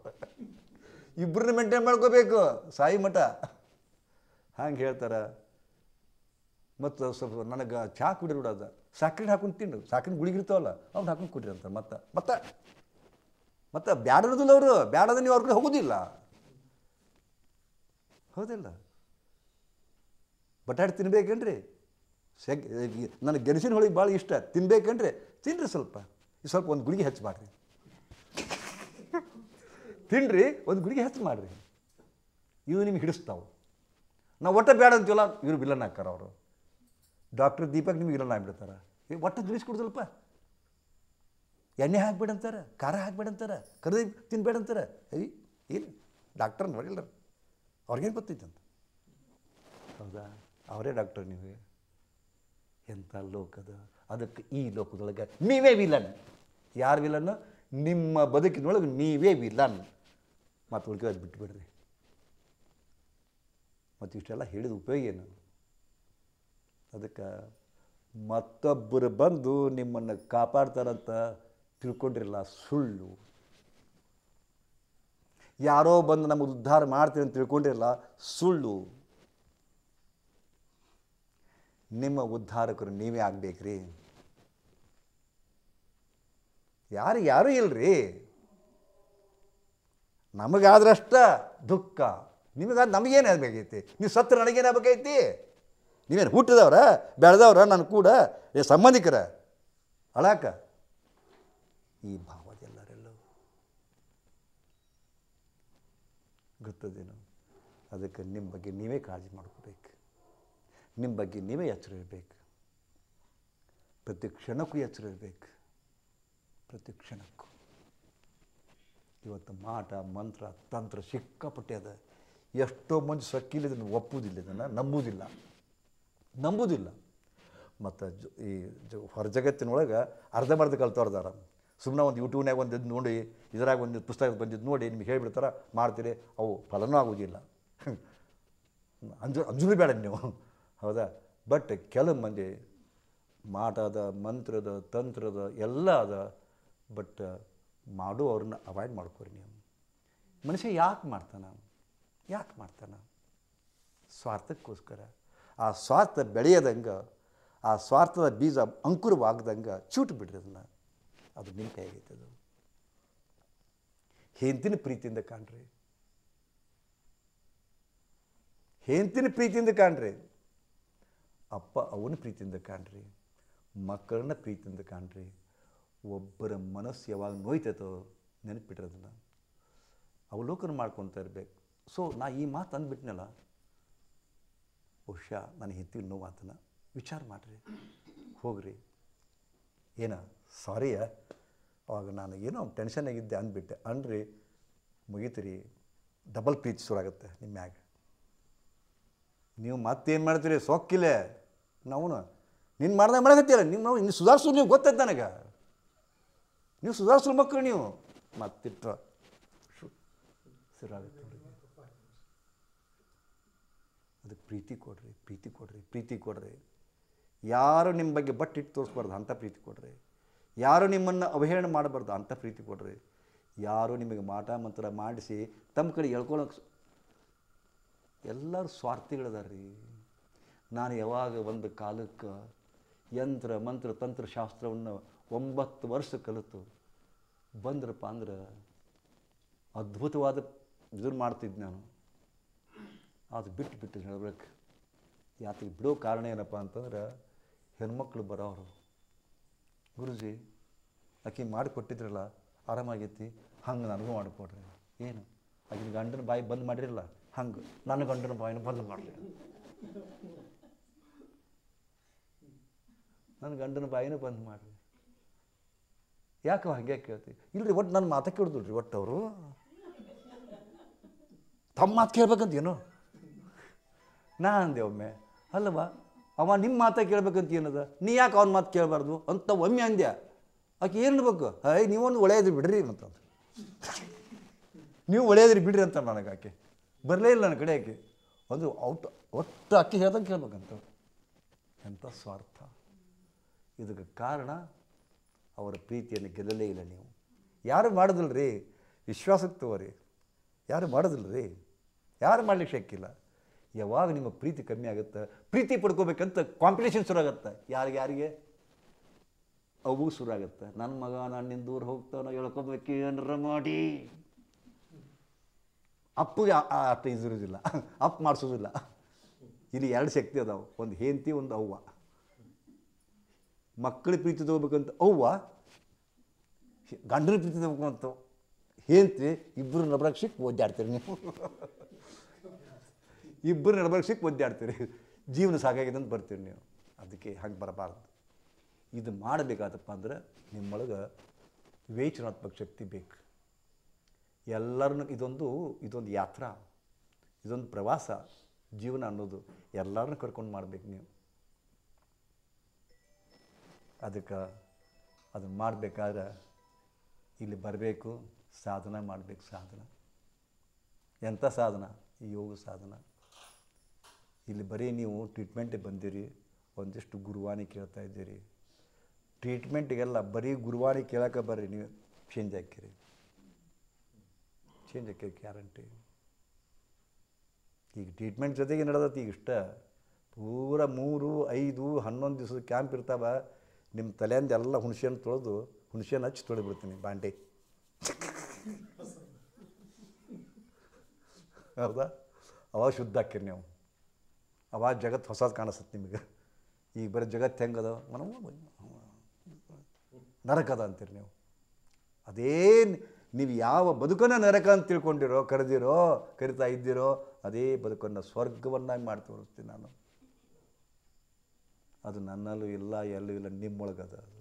Speaker 1: ಇಬ್ಬರನ್ನ ಮೇಂಟೈನ್ ಮಾಡ್ಕೋಬೇಕು ಸಾಯಿ ಮಠ ಹಂಗೆ ಹೇಳ್ತಾರೆ ಮತ್ತು ಸ್ವಲ್ಪ ನನಗೆ ಚಹಾ ಬಿಡೋದು ಸಾಕ್ರೆ ಹಾಕೊಂಡು ತಿಂಡು ಸಕ್ಕರೆ ಗುಳಿಗಿರ್ತಾವಲ್ಲ ಅವ್ನು ಹಾಕೊಂಡು ಕುಡಿರಿ ಅಂತಾರೆ ಮತ್ತೆ ಮತ್ತೆ ಮತ್ತೆ ಬ್ಯಾಡದಿಲ್ಲ ಅವರು ಬ್ಯಾಡದ ನೀವು ಅವ್ರಿಗೆ ಹೋಗೋದಿಲ್ಲ ಹೌದಿಲ್ಲ ಬಟಾಟೆ ತಿನ್ಬೇಕೇನ್ರಿ ಸೆಗ್ ನನಗೆ ಗೆಣಸಿನ ಹೋಳಿಗೆ ಭಾಳ ಇಷ್ಟ ತಿನ್ಬೇಕಂದ್ರೆ ತಿನ್ನಿರಿ ಸ್ವಲ್ಪ ಸ್ವಲ್ಪ ಒಂದು ಗುಳಿಗೆ ಹೆಚ್ಚು ಮಾಡಿರಿ ತಿನ್ನಿರಿ ಒಂದು ಗುಳಿಗೆ ಹೆಚ್ಚು ಮಾಡಿರಿ ಇವು ನಿಮ್ಗೆ ಹಿಡಿಸ್ತಾವೆ ನಾವು ಒಟ್ಟೆ ಬೇಡ ಅಂತೀವಲ್ಲ ಇವರು ವಿಲನ್ ಹಾಕಾರ ಅವರು ಡಾಕ್ಟರ್ ದೀಪಕ್ ನಿಮ್ಗೆ ವಿಲನ್ ಒಟ್ಟೆ ಒಟ್ಟು ಗಿಳಿಸ್ಕೊಡ್ದಲ್ಪ ಎಣ್ಣೆ ಹಾಕ್ಬೇಡಂತಾರೆ ಖಾರ ಹಾಕ್ಬೇಡಂತಾರೆ ಕರ್ದಿ ತಿನ್ಬೇಡಂತಾರೆ ಅಯ್ಯ ಏನು ಡಾಕ್ಟರ್ ನೋಡಿಲ್ಲ ಅವ್ರಿಗೇನು ಗೊತ್ತೈತೆ ಅಂತ ಹೌದಾ ಅವರೇ ಡಾಕ್ಟರ್ ನಿಮಗೆ ಎಂಥ ಲೋಕದ ಅದಕ್ಕೆ ಈ ಲೋಕದೊಳಗೆ ನೀವೇ ವಿಲನ್ ಯಾರು ವಿಲನ್ ನಿಮ್ಮ ಬದುಕಿನೊಳಗೆ ನೀವೇ ವಿಲನ್ ಮತ್ತು ಉಳಿಕೆ ಅದು ಬಿಟ್ಬಿಡ್ರಿ ಮತ್ತು ಇಷ್ಟೆಲ್ಲ ಹೇಳಿದ ಉಪಯೋಗ ಏನು ಅದಕ್ಕೆ ಮತ್ತೊಬ್ಬರು ಬಂದು ನಿಮ್ಮನ್ನು ಕಾಪಾಡ್ತಾರಂತ ತಿಳ್ಕೊಂಡಿರಲ್ಲ ಸುಳ್ಳು ಯಾರೋ ಬಂದು ನಮಗೆ ಉದ್ಧಾರ ಮಾಡ್ತೀರಂತ ಅಂತ ತಿಳ್ಕೊಂಡಿರಲ್ಲ ಸುಳ್ಳು ನಿಮ್ಮ ಉದ್ಧಾರಕರು ನೀವೇ ಆಗಬೇಕ್ರಿ ಯಾರು ಯಾರೂ ಇಲ್ರಿ ನಮಗಾದ್ರಷ್ಟ ದುಃಖ ನಿಮಗಾದ ನಮಗೇನಾಗಬೇಕೈತಿ ನೀವು ಸತ್ರ ನನಗೇನಾಗಬೇಕೈತಿ ನೀವೇನು ಹುಟ್ಟಿದವ್ರ ಬೆಳೆದವ್ರ ನಾನು ಕೂಡ ಏ ಸಂಬಂಧಿಕರ ಅಳಾಕ ಈ ಭಾವದೆಲ್ಲರೆಲ್ಲವೂ ಗೊತ್ತದೇನು ಅದಕ್ಕೆ ನಿಮ್ಮ ಬಗ್ಗೆ ನೀವೇ ಕಾಳಜಿ ಮಾಡ್ಕೋಬೇಕು ನಿಮ್ಮ ಬಗ್ಗೆ ನೀವೇ ಇರಬೇಕು ಪ್ರತಿ ಕ್ಷಣಕ್ಕೂ ಇರಬೇಕು ಪ್ರತಿ ಕ್ಷಣಕ್ಕೂ ಇವತ್ತು ಮಾಟ ಮಂತ್ರ ತಂತ್ರ ಸಿಕ್ಕಾಪಟ್ಟೆ ಅದ ಎಷ್ಟೋ ಮಂದಿ ಸಕ್ಕಿಲ್ಲ ಇದನ್ನು ಒಪ್ಪುವುದಿಲ್ಲ ಇದನ್ನು ನಂಬುವುದಿಲ್ಲ ನಂಬುವುದಿಲ್ಲ ಮತ್ತು ಈ ಜ ಹೊರ ಜಗತ್ತಿನೊಳಗೆ ಅರ್ಧಂಬರ್ಧ ಕಲ್ತವ್ರದಾರ ಸುಮ್ಮನೆ ಒಂದು ಯೂಟ್ಯೂಬ್ನಾಗ ಒಂದು ನೋಡಿ ಇದರಾಗ ಒಂದು ಪುಸ್ತಕ ಬಂದಿದ್ದು ನೋಡಿ ನಿಮ್ಗೆ ಹೇಳಿಬಿಡ್ತಾರ ಮಾಡ್ತೀರಿ ಅವು ಫಲನೂ ಆಗೋದಿಲ್ಲ ಅಂಜು ಅಂಜುಲು ಬೇಡ ನೀವು ಹೌದಾ ಬಟ್ ಕೆಲವು ಮಂದಿ ಮಾಟದ ಮಂತ್ರದ ತಂತ್ರದ ಎಲ್ಲ ಅದ ಬಟ್ ಮಾಡು ಅವ್ರನ್ನ ಅವಾಯ್ಡ್ ಮಾಡ್ಕೊರಿ ನೀವು ಮನುಷ್ಯ ಯಾಕೆ ಮಾಡ್ತಾನ ಯಾಕೆ ಮಾಡ್ತಾನ ಸ್ವಾರ್ಥಕ್ಕೋಸ್ಕರ ಆ ಸ್ವಾರ್ಥ ಬೆಳೆಯದಂಗೆ ಆ ಸ್ವಾರ್ಥದ ಬೀಜ ಅಂಕುರವಾಗ್ದಂಗೆ ಚೂಟ್ ಬಿಡ್ರಿ ಅದನ್ನ ಅದು ನಿಮ್ಮ ಕೈಗೈತೆ ಅದು ಹೆಂತಿನ ಪ್ರೀತಿಯಿಂದ ಕಾಣ್ರಿ ಹೆಂತಿನ ಪ್ರೀತಿಯಿಂದ ಕಾಣ್ರಿ ಅಪ್ಪ ಅವನ ಪ್ರೀತಿಯಿಂದ ಕಾಣ್ರಿ ಮಕ್ಕಳನ್ನ ಪ್ರೀತಿಯಿಂದ ಕಾಣ್ರಿ ಒಬ್ಬರ ಮನಸ್ಸು ಯಾವಾಗ ನೋಯ್ತೈತೋ ನೆನಪಿಟ್ಟಿರೋದನ್ನ ಅವಲೋಕನ ಮಾಡ್ಕೊತಾ ಇರಬೇಕು ಸೊ ನಾ ಈ ಮಾತು ಅಂದ್ಬಿಟ್ನಲ್ಲ ಬಹುಶಃ ನನ್ನ ಹೆತ್ತಿನ ನೋವು ಆತನ ವಿಚಾರ ಮಾಡಿರಿ ಹೋಗ್ರಿ ಏನ ಸಾರಿಯ ಅವಾಗ ನಾನು ಏನೋ ಟೆನ್ಷನ್ ಆಗಿದ್ದೆ ಅಂದ್ಬಿಟ್ಟೆ ಅನ್ರಿ ಮುಗಿತೀರಿ ಡಬಲ್ ಪ್ರೀತಿ ಶುರು ಆಗುತ್ತೆ ನಿಮ್ಮ ಮ್ಯಾಗ ನೀವು ಮತ್ತೇನು ಮಾಡ್ತೀರಿ ಸೊಕ್ಕಿಲ್ಲೇ ನಾವು ನಿನ್ನ ಮಾಡ್ದಾಗ ಮಾಡಕತ್ತೀರ ನಿಮ್ಮ ನಾವು ಇನ್ನು ಸುಧಾರಿಸೋದು ನೀವು ಗೊತ್ತೈತೆ ನನಗೆ ನೀವು ಸುಧಾರಿಸೋ ಮಕ್ಕಳು ನೀವು ಮತ್ತಿಟ್ರ ಸಿರಾಗುತ್ತೆ ಅದಕ್ಕೆ ಪ್ರೀತಿ ಕೊಡ್ರಿ ಪ್ರೀತಿ ಕೊಡ್ರಿ ಪ್ರೀತಿ ಕೊಡ್ರಿ ಯಾರು ನಿಮ್ಮ ಬಗ್ಗೆ ಬಟ್ಟಿಟ್ಟು ತೋರಿಸ್ಬಾರ್ದು ಅಂಥ ಪ್ರೀತಿ ಕೊಡ್ರಿ ಯಾರು ನಿಮ್ಮನ್ನು ಅವಹೇಳನ ಮಾಡಬಾರ್ದು ಅಂಥ ಪ್ರೀತಿ ಕೊಡ್ರಿ ಯಾರು ನಿಮಗೆ ಮಾಟ ಮಂತ್ರ ಮಾಡಿಸಿ ತಮ್ಮ ಕಡೆ ಹೇಳ್ಕೊಳಕ್ಕೆ ಎಲ್ಲರೂ ಸ್ವಾರ್ಥಿಗಳದಾರ್ರಿ ನಾನು ಯಾವಾಗ ಒಂದು ಕಾಲಕ್ಕೆ ಯಂತ್ರ ಮಂತ್ರ ತಂತ್ರಶಾಸ್ತ್ರವನ್ನು ಒಂಬತ್ತು ವರ್ಷ ಕಲಿತು ಬಂದ್ರಪ್ಪ ಅಂದ್ರೆ ಅದ್ಭುತವಾದ ಇದನ್ನು ಮಾಡ್ತಿದ್ದೆ ನಾನು ಅದು ಬಿಟ್ಟು ಬಿಟ್ಟು ಹೇಳ್ಬೇಕು ಯಾತಿಗೆ ಬಿಡೋ ಕಾರಣ ಏನಪ್ಪ ಅಂತಂದ್ರೆ ಹೆಣ್ಮಕ್ಳು ಬರೋರು ಗುರುಜಿ ಆಕೆ ಮಾಡಿಕೊಟ್ಟಿದ್ರಲ್ಲ ಆರಾಮಾಗೈತಿ ಹಂಗೆ ನನಗೂ ಮಾಡಿಕೊಡ್ರಿ ಏನು ಆಕಿನ ಗಂಡನ ಬಾಯಿ ಬಂದ್ ಮಾಡಿರಲ್ಲ ಹಂಗೆ ನನ್ನ ಗಂಡನ ಬಾಯಿನ ಬಂದ್ ಮಾಡಲಿ ನನ್ನ ಗಂಡನ ಬಾಯಿನ ಬಂದ್ ಮಾಡಲಿ ಯಾಕೆ ಹಾಗೆ ಕೇಳ್ತೀವಿ ಇಲ್ರಿ ಒಟ್ಟು ನನ್ನ ಮಾತಾ ಕೇಳಿದ್ರಿ ಒಟ್ಟು ಅವರು ತಮ್ಮ ಮಾತು ಕೇಳ್ಬೇಕಂತ ಏನೋ ನಾ ಅಂದೆ ಒಮ್ಮೆ ಅಲ್ಲವಾ ಅವ ನಿಮ್ಮ ಮಾತಾ ಕೇಳ್ಬೇಕಂತ ಏನದ ನೀ ಯಾಕೆ ಅವ್ನ ಮಾತು ಕೇಳಬಾರ್ದು ಅಂತ ಒಮ್ಮೆ ಅಂದ್ಯ ಆಕೆ ಏನ್ಬೇಕು ಅಯ್ಯ ನೀವೊಂದು ಒಳ್ಳೆಯದು ಬಿಡ್ರಿ ಅಂತ ನೀವು ಒಳ್ಳೆಯದ್ರಿ ಬಿಡ್ರಿ ಅಂತ ನನಗೆ ಆಕೆ ಬರಲೇ ಇಲ್ಲ ನನ್ನ ಕಡೆಗೆ ಅದು ಒಂದು ಔಟ್ ಒಟ್ಟು ಅಕ್ಕಿ ಹೇಳ್ದಂಗೆ ಕೇಳ್ಬೇಕಂತ ಎಂಥ ಸ್ವಾರ್ಥ ಇದಕ್ಕೆ ಕಾರಣ ಅವರ ಪ್ರೀತಿಯನ್ನು ಗೆಲ್ಲಲೇ ಇಲ್ಲ ನೀವು ಯಾರು ಮಾಡೋದಿಲ್ಲ ರೀ ವಿಶ್ವಾಸಕ್ಕೆ ಯಾರು ಮಾಡೋದಿಲ್ಲ ರೀ ಯಾರು ಮಾಡಲಿಕ್ಕೆ ಶಕ್ಕಿಲ್ಲ ಯಾವಾಗ ನಿಮ್ಮ ಪ್ರೀತಿ ಕಮ್ಮಿ ಆಗುತ್ತೆ ಪ್ರೀತಿ ಪಡ್ಕೋಬೇಕಂತ ಕಾಂಪಿಟೇಷನ್ ಶುರು ಆಗುತ್ತೆ ಯಾರಿಗೆ ಯಾರಿಗೆ ಅವು ಶುರು ಆಗುತ್ತೆ ನನ್ನ ಮಗ ನಾನು ನಿನ್ನ ದೂರ ಹೋಗ್ತಾನೋ ಏನರ ಮಾಡಿ ಅಪ್ಪಗೆ ಅರ್ಥ ಇದಿರೋದಿಲ್ಲ ಅಪ್ ಮಾಡಿಸೋದಿಲ್ಲ ಇಲ್ಲಿ ಎರಡು ಶಕ್ತಿ ಅದಾವೆ ಒಂದು ಹೆಂಡತಿ ಒಂದು ಅವ್ವ ಮಕ್ಕಳ ಪ್ರೀತಿ ತಗೋಬೇಕಂತ ಅವ್ವ ಗಂಡನ ಪ್ರೀತಿ ತಗೋಬೇಕಂತ ಹೆಂಡತಿ ಇಬ್ಬರು ನಡ್ಬರಕ್ಕೆ ಒದ್ದಾಡ್ತೀರಿ ನೀವು ಇಬ್ಬರು ನಡಬರಕ್ಷಿಕ್ ಒದ್ದಾಡ್ತೀರಿ ಜೀವನ ಸಾಕಾಗಿದೆ ಅಂತ ಬರ್ತೀರಿ ನೀವು ಅದಕ್ಕೆ ಹಂಗೆ ಬರಬಾರ್ದು ಇದು ಮಾಡಬೇಕಾದಪ್ಪ ಅಂದ್ರೆ ನಿಮ್ಮೊಳಗೆ ವೇಚನಾತ್ಮಕ ಶಕ್ತಿ ಬೇಕು ಎಲ್ಲರನ್ನು ಇದೊಂದು ಇದೊಂದು ಯಾತ್ರ ಇದೊಂದು ಪ್ರವಾಸ ಜೀವನ ಅನ್ನೋದು ಎಲ್ಲರನ್ನ ಕರ್ಕೊಂಡು ಮಾಡಬೇಕು ನೀವು ಅದಕ್ಕೆ ಅದು ಮಾಡಬೇಕಾದ್ರೆ ಇಲ್ಲಿ ಬರಬೇಕು ಸಾಧನ ಮಾಡಬೇಕು ಸಾಧನ ಎಂಥ ಸಾಧನ ಯೋಗ ಸಾಧನ ಇಲ್ಲಿ ಬರೀ ನೀವು ಟ್ರೀಟ್ಮೆಂಟಿಗೆ ಬಂದಿರಿ ಒಂದಿಷ್ಟು ಗುರುವಾಣಿ ಕೇಳ್ತಾ ಇದ್ದೀರಿ ಟ್ರೀಟ್ಮೆಂಟಿಗೆಲ್ಲ ಬರೀ ಗುರುವಾಣಿ ಕೇಳೋಕೆ ಬರ್ರಿ ನೀವು ಚೇಂಜ್ ಹಾಕಿರಿ ಚೇಂಜ್ ಆಕೈತಿ ಗ್ಯಾರಂಟಿ ಈಗ ಟ್ರೀಟ್ಮೆಂಟ್ ಜೊತೆಗೆ ನಡ್ದತಿ ಈಗ ಇಷ್ಟ ಪೂರ ಮೂರು ಐದು ಹನ್ನೊಂದು ದಿವ್ಸದ ಕ್ಯಾಂಪ್ ಇರ್ತಾವ ನಿಮ್ಮ ತಲೆಯಿಂದ ಎಲ್ಲ ಹುಣಸೆಹಣ್ಣು ತೊಳೆದು ಹುಣಸೆಹಣ್ಣು ಹಚ್ಚಿ ತೊಳೆಬಿಡ್ತೀನಿ ಬಾಂಡೆ ಹೌದಾ ಅವಾಗ ಶುದ್ಧ ಹಾಕಿರಿ ನೀವು ಅವಾಗ ಜಗತ್ತು ಹೊಸದು ಕಾಣಿಸುತ್ತೆ ನಿಮಗೆ ಈಗ ಬರೀ ಜಗತ್ತು ಹೆಂಗದ ನರಕದ ಅಂತೀರಿ ನೀವು ಅದೇನು ನೀವು ಯಾವ ಬದುಕನ್ನು ನರಕ ಅಂತ ತಿಳ್ಕೊಂಡಿರೋ ಕರೆದಿರೋ ಕರಿತಾ ಇದ್ದೀರೋ ಅದೇ ಬದುಕನ್ನು ಸ್ವರ್ಗವನ್ನಾಗಿ ಮಾಡಿ ತೋರಿಸ್ತೀನಿ ನಾನು ಅದು ನನ್ನಲ್ಲೂ ಇಲ್ಲ ಎಲ್ಲೂ ಇಲ್ಲ ನಿಮ್ಮೊಳಗದ ಅದು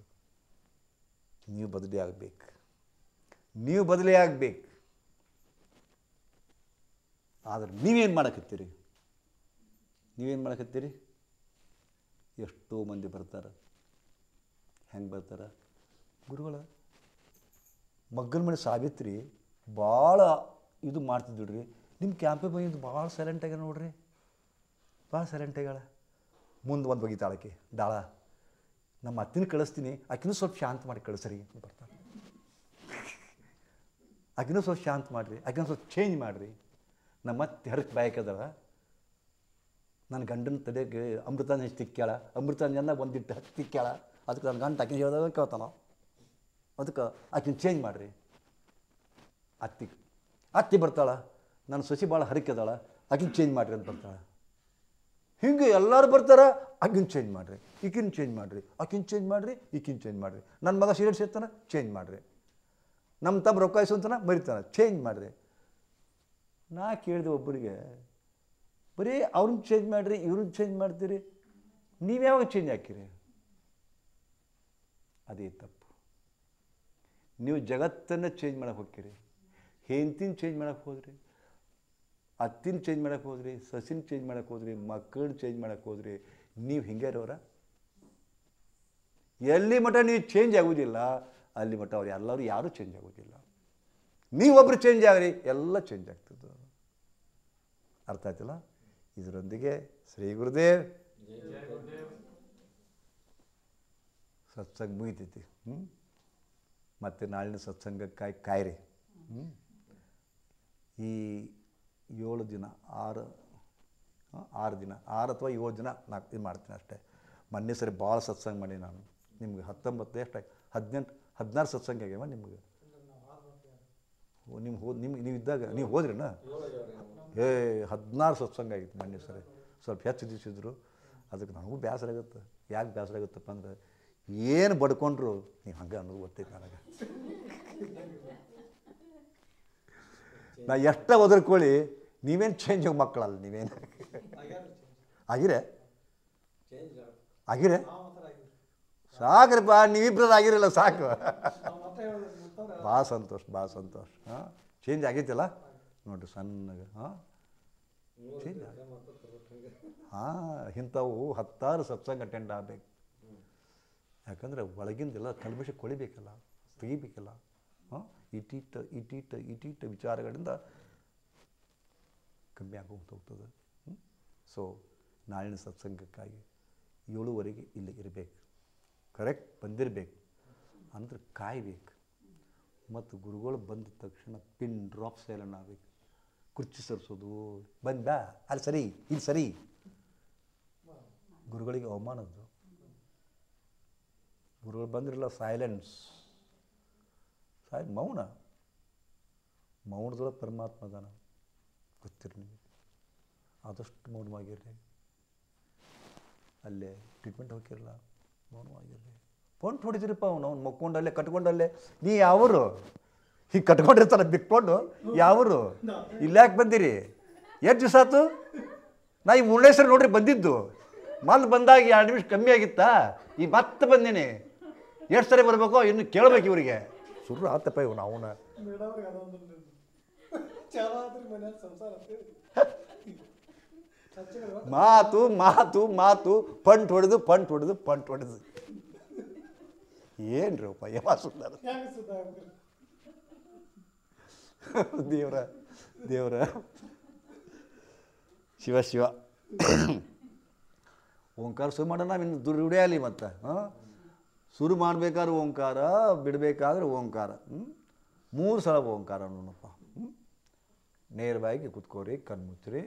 Speaker 1: ನೀವು ಬದಲಿ ಆಗಬೇಕು ನೀವು ಬದಲಿ ಆಗಬೇಕು ಆದರೆ ನೀವೇನು ಮಾಡಕತ್ತೀರಿ ನೀವೇನು ಮಾಡಕತ್ತೀರಿ ಎಷ್ಟೋ ಮಂದಿ ಬರ್ತಾರೆ ಹೆಂಗೆ ಬರ್ತಾರೆ ಗುರುಗಳ ಮಗ್ಗನ ಮನೆ ಸಾವಿತ್ರಿ ಭಾಳ ಇದು ಮಾಡ್ತಿದ್ದು ರೀ ನಿಮ್ಮ ಕ್ಯಾಂಪೇ ಬಂದು ಭಾಳ ಸೈಲೆಂಟ್ ಆಗ್ಯಾರ ನೋಡ್ರಿ ಭಾಳ ಸೈಲೆಂಟ್ ಆಗ್ಯಾಳ ಮುಂದೆ ಒಂದು ಬಗೀತಾಳಕ್ಕೆ ದಾಳ ನಮ್ಮ ಅತ್ತಿನ ಕಳಿಸ್ತೀನಿ ಆಕಿನೂ ಸ್ವಲ್ಪ ಶಾಂತ ಮಾಡಿ ಕಳಿಸ್ರಿ ಅಂತ ಬರ್ತಾರೆ ಆಕಿನೂ ಸ್ವಲ್ಪ ಶಾಂತ ಮಾಡಿರಿ ಆಕಿನೂ ಸ್ವಲ್ಪ ಚೇಂಜ್ ಮಾಡಿರಿ ನಮ್ಮ ಅತ್ತೆ ಹರಕ್ಕೆ ಬಾಯಕದಳ ನನ್ನ ಗಂಡನ ತಲೆಗೆ ಅಮೃತ ತಿಕ್ಕ್ಯಾಳ ಅಮೃತ ಒಂದಿಟ್ಟು ಹತ್ತಿ ತಿಕ್ಕ್ಯಾಳ ಅದಕ್ಕೆ ನನ್ನ ಗಂಡ ಆಕಿನ ಹೇಳ್ದಾಗ ಕೇಳ್ತಾನ ಅದಕ್ಕೆ ಆಕಿನ ಚೇಂಜ್ ಮಾಡಿರಿ ಅತ್ತಿಗೆ ಅತ್ತಿ ಬರ್ತಾಳೆ ನನ್ನ ಸೊಸಿ ಭಾಳ ಹರಿಕೆದಾಳೆ ಆಕಿನ ಚೇಂಜ್ ಮಾಡಿರಿ ಅಂತ ಬರ್ತಾಳೆ ಹಿಂಗೆ ಎಲ್ಲರೂ ಬರ್ತಾರೆ ಆಕಿನ ಚೇಂಜ್ ಮಾಡಿರಿ ಈಕಿನ ಚೇಂಜ್ ಮಾಡಿರಿ ಆಕಿನ ಚೇಂಜ್ ಮಾಡಿರಿ ಈಕಿನ ಚೇಂಜ್ ಮಾಡಿರಿ ನನ್ನ ಮಗ ಸೀರಿಯಲ್ ಇರ್ತಾನೆ ಚೇಂಜ್ ಮಾಡಿರಿ ನಮ್ಮ ತಮ್ಮ ರೊಕ್ಕ ಇಸ್ತಾನೆ ಮರಿತಾನೆ ಚೇಂಜ್ ಮಾಡಿರಿ ನಾ ಕೇಳಿದೆ ಒಬ್ಬರಿಗೆ ಬರೀ ಅವ್ರನ್ನ ಚೇಂಜ್ ಮಾಡಿರಿ ಇವ್ರನ್ನ ಚೇಂಜ್ ಮಾಡ್ತೀರಿ ನೀವು ಯಾವಾಗ ಚೇಂಜ್ ಹಾಕಿರಿ ಅದೇ ತಪ್ಪು ನೀವು ಜಗತ್ತನ್ನು ಚೇಂಜ್ ಮಾಡಕ್ಕೆ ಹೋಗ್ತೀರಿ ಹೆಂಡ್ತಿನ ಚೇಂಜ್ ಮಾಡಕ್ಕೆ ಹೋದ್ರಿ ಅತ್ತಿನ ಚೇಂಜ್ ಮಾಡಕ್ಕೆ ಹೋದ್ರಿ ಸಸಿನ ಚೇಂಜ್ ಮಾಡೋಕೆ ಹೋದ್ರಿ ಮಕ್ಕಳನ್ನ ಚೇಂಜ್ ಮಾಡೋಕೆ ಹೋದ್ರಿ ನೀವು ಹಿಂಗೆ ಇರೋರ ಎಲ್ಲಿ ಮಠ ನೀವು ಚೇಂಜ್ ಆಗೋದಿಲ್ಲ ಅಲ್ಲಿ ಮಠ ಅವ್ರು ಎಲ್ಲರೂ ಯಾರೂ ಚೇಂಜ್ ಆಗೋದಿಲ್ಲ ನೀವೊಬ್ಬರು ಚೇಂಜ್ ಆಗ್ರಿ ಎಲ್ಲ ಚೇಂಜ್ ಆಗ್ತದೆ ಅರ್ಥ ಆಯ್ತಲ್ಲ ಇದರೊಂದಿಗೆ ಶ್ರೀ ಗುರುದೇವ್ ಸತ್ಸಂಗ ಮುಗಿತೈತಿ ಹ್ಞೂ ಮತ್ತು ನಾಳಿನ ಸತ್ಸಂಗಕ್ಕಾಗಿ ಕಾಯಿರಿ ಈ ಏಳು ದಿನ ಆರು ಆರು ದಿನ ಆರು ಅಥವಾ ಏಳು ದಿನ ನಾಲ್ಕು ಇದು ಮಾಡ್ತೀನಿ ಅಷ್ಟೇ ಮೊನ್ನೆ ಸರಿ ಭಾಳ ಸತ್ಸಂಗ ಮಾಡಿ ನಾನು ನಿಮ್ಗೆ ಹತ್ತೊಂಬತ್ತು ಎಷ್ಟು ಹದಿನೆಂಟು ಹದಿನಾರು ಸತ್ಸಂಗ ಆಗ್ಯಾವ ನಿಮ್ಗೆ ನಿಮ್ಮ ಹೋದ ನಿಮ್ಗೆ ನೀವು ಇದ್ದಾಗ ನೀವು ಹೋದ್ರಿನ ಏ ಹದಿನಾರು ಸತ್ಸಂಗ ಆಗಿತ್ತು ಮೊನ್ನೆ ಸರಿ ಸ್ವಲ್ಪ ಹೆಚ್ಚು ಇದ್ದರು ಅದಕ್ಕೆ ನನಗೂ ಬೇಸರ ಆಗುತ್ತೆ ಯಾಕೆ ಬೇಸರ ಆಗುತ್ತಪ್ಪ ಅಂದ್ರೆ ಏನು ಬಡ್ಕೊಂಡ್ರು ನೀವು ಹಂಗೆ ಅನ್ನೋದು ಗೊತ್ತೈತೆ ನನಗೆ ನಾ ಎಷ್ಟ ಒದರ್ಕೊಳ್ಳಿ ನೀವೇನು ಚೇಂಜ್ ಆಗಿ ಮಕ್ಕಳಲ್ಲ ನೀವೇನು ಆಗಿರೇ ಆಗಿರೇ ಸಾಕ್ರಪ್ಪ ನೀವಿಬ್ರದ್ದು ಆಗಿರಲ್ಲ ಸಾಕು ಭಾಳ ಸಂತೋಷ ಭಾಳ ಸಂತೋಷ ಹಾಂ ಚೇಂಜ್ ಆಗೈತಲ್ಲ ನೋಡ್ರಿ ಸಣ್ಣಗೆ ಹಾಂ ಚೇಂಜ್ ಹಾಂ ಇಂಥವು ಹತ್ತಾರು ಸತ್ಸಂಗ ಅಟೆಂಡ್ ಆಗಬೇಕು ಯಾಕಂದರೆ ಒಳಗಿಂದೆಲ್ಲ ಕಲ್ಮಶ ಕೊಳಿಬೇಕಲ್ಲ ತೆಗಿಬೇಕಲ್ಲ ಹಾಂ ಇಟಿಟ್ಟ ಇಟಿಟ್ಟ ವಿಚಾರಗಳಿಂದ ಕಮ್ಮಿ ಆಗೋಗ್ತಾ ಹೋಗ್ತದೆ ಸೊ ನಾಳಿನ ಸತ್ಸಂಗಕ್ಕಾಗಿ ಏಳುವರೆಗೆ ಇಲ್ಲಿ ಇರಬೇಕು ಕರೆಕ್ಟ್ ಬಂದಿರಬೇಕು ಅಂದರೆ ಕಾಯಬೇಕು ಮತ್ತು ಗುರುಗಳು ಬಂದ ತಕ್ಷಣ ಪಿನ್ ಡ್ರಾಪ್ ಸೈಲನ್ ಆಗಬೇಕು ಕುರ್ಚಿ ಸರಿಸೋದು ಬಂದ ಅಲ್ಲಿ ಸರಿ ಇಲ್ಲಿ ಸರಿ ಗುರುಗಳಿಗೆ ಅವಮಾನದ್ದು ಗುರುಗಳು ಬಂದಿರಲ್ಲ ಸೈಲೆನ್ಸ್ ಸಾಯ್ ಮೌನ ಮೌನದೊಳಗೆ ಪರಮಾತ್ಮ ಅದಾನ ಗೊತ್ತಿರಿ ನಿಮಗೆ ಆದಷ್ಟು ಮೌನವಾಗಿರಲಿ ಅಲ್ಲೇ ಟ್ರೀಟ್ಮೆಂಟ್ ಹೋಗಿರಲ್ಲ ಮೌನವಾಗಿರಲಿ ಪೊಂಟ್ ಹೊಡಿದಿರಪ್ಪ ಅವನು ಅವ್ನು ಮಕ್ಕೊಂಡಲ್ಲೇ ಕಟ್ಕೊಂಡಲ್ಲೇ ನೀ ಯಾವರು ಹೀಗೆ ಕಟ್ಕೊಂಡಿರ್ತಾರೆ ಬಿಟ್ಕೊಂಡು ಯಾವರು ಇಲ್ಲಾಕೆ ಬಂದಿರಿ ಎಷ್ಟು ದಿವಸ ಆಯ್ತು ನಾ ಈ ಮುರುಳೇಶ್ವರ ನೋಡ್ರಿ ಬಂದಿದ್ದು ಮಲ್ ಬಂದಾಗ ಎರಡು ನಿಮಿಷ ಕಮ್ಮಿ ಆಗಿತ್ತಾ ಈಗ ಮತ್ತೆ ಬಂದೀನಿ ಎಷ್ಟು ಸರಿ ಬರಬೇಕು ಇನ್ನು ಕೇಳಬೇಕು ಇವರಿಗೆ ಸುರ್ರ ಆತಪ್ಪ ಇವ್ನು ಅವನ ಮಾತು ಮಾತು ಮಾತು ಪಂಟ್ ಹೊಡೆದು ಪಂಟ್ ಹೊಡೆದು ಪಂಟ್ ಹೊಡೆದು ಏನ್ರೀ ಅಪ್ಪ ಯಾವ ಸುಂದರ ದೇವರ ಶಿವ ಶಿವ ಓಂಕಾರ ಸುಮ್ಮಣ್ಣ ಮಾಡೋಣ ಇನ್ನು ದುಡ್ಡು ಹಿಡಿಯಲಿ ಮತ್ತೆ ಹಾಂ ಶುರು ಮಾಡಬೇಕಾದ್ರೆ ಓಂಕಾರ ಬಿಡಬೇಕಾದ್ರೆ ಓಂಕಾರ ಮೂರು ಸಲ ಓಂಕಾರ ನೋಡಪ್ಪ ನೇರವಾಗಿ ಕುತ್ಕೋರಿ ಕಣ್ಮುಚ್ಚ್ರಿ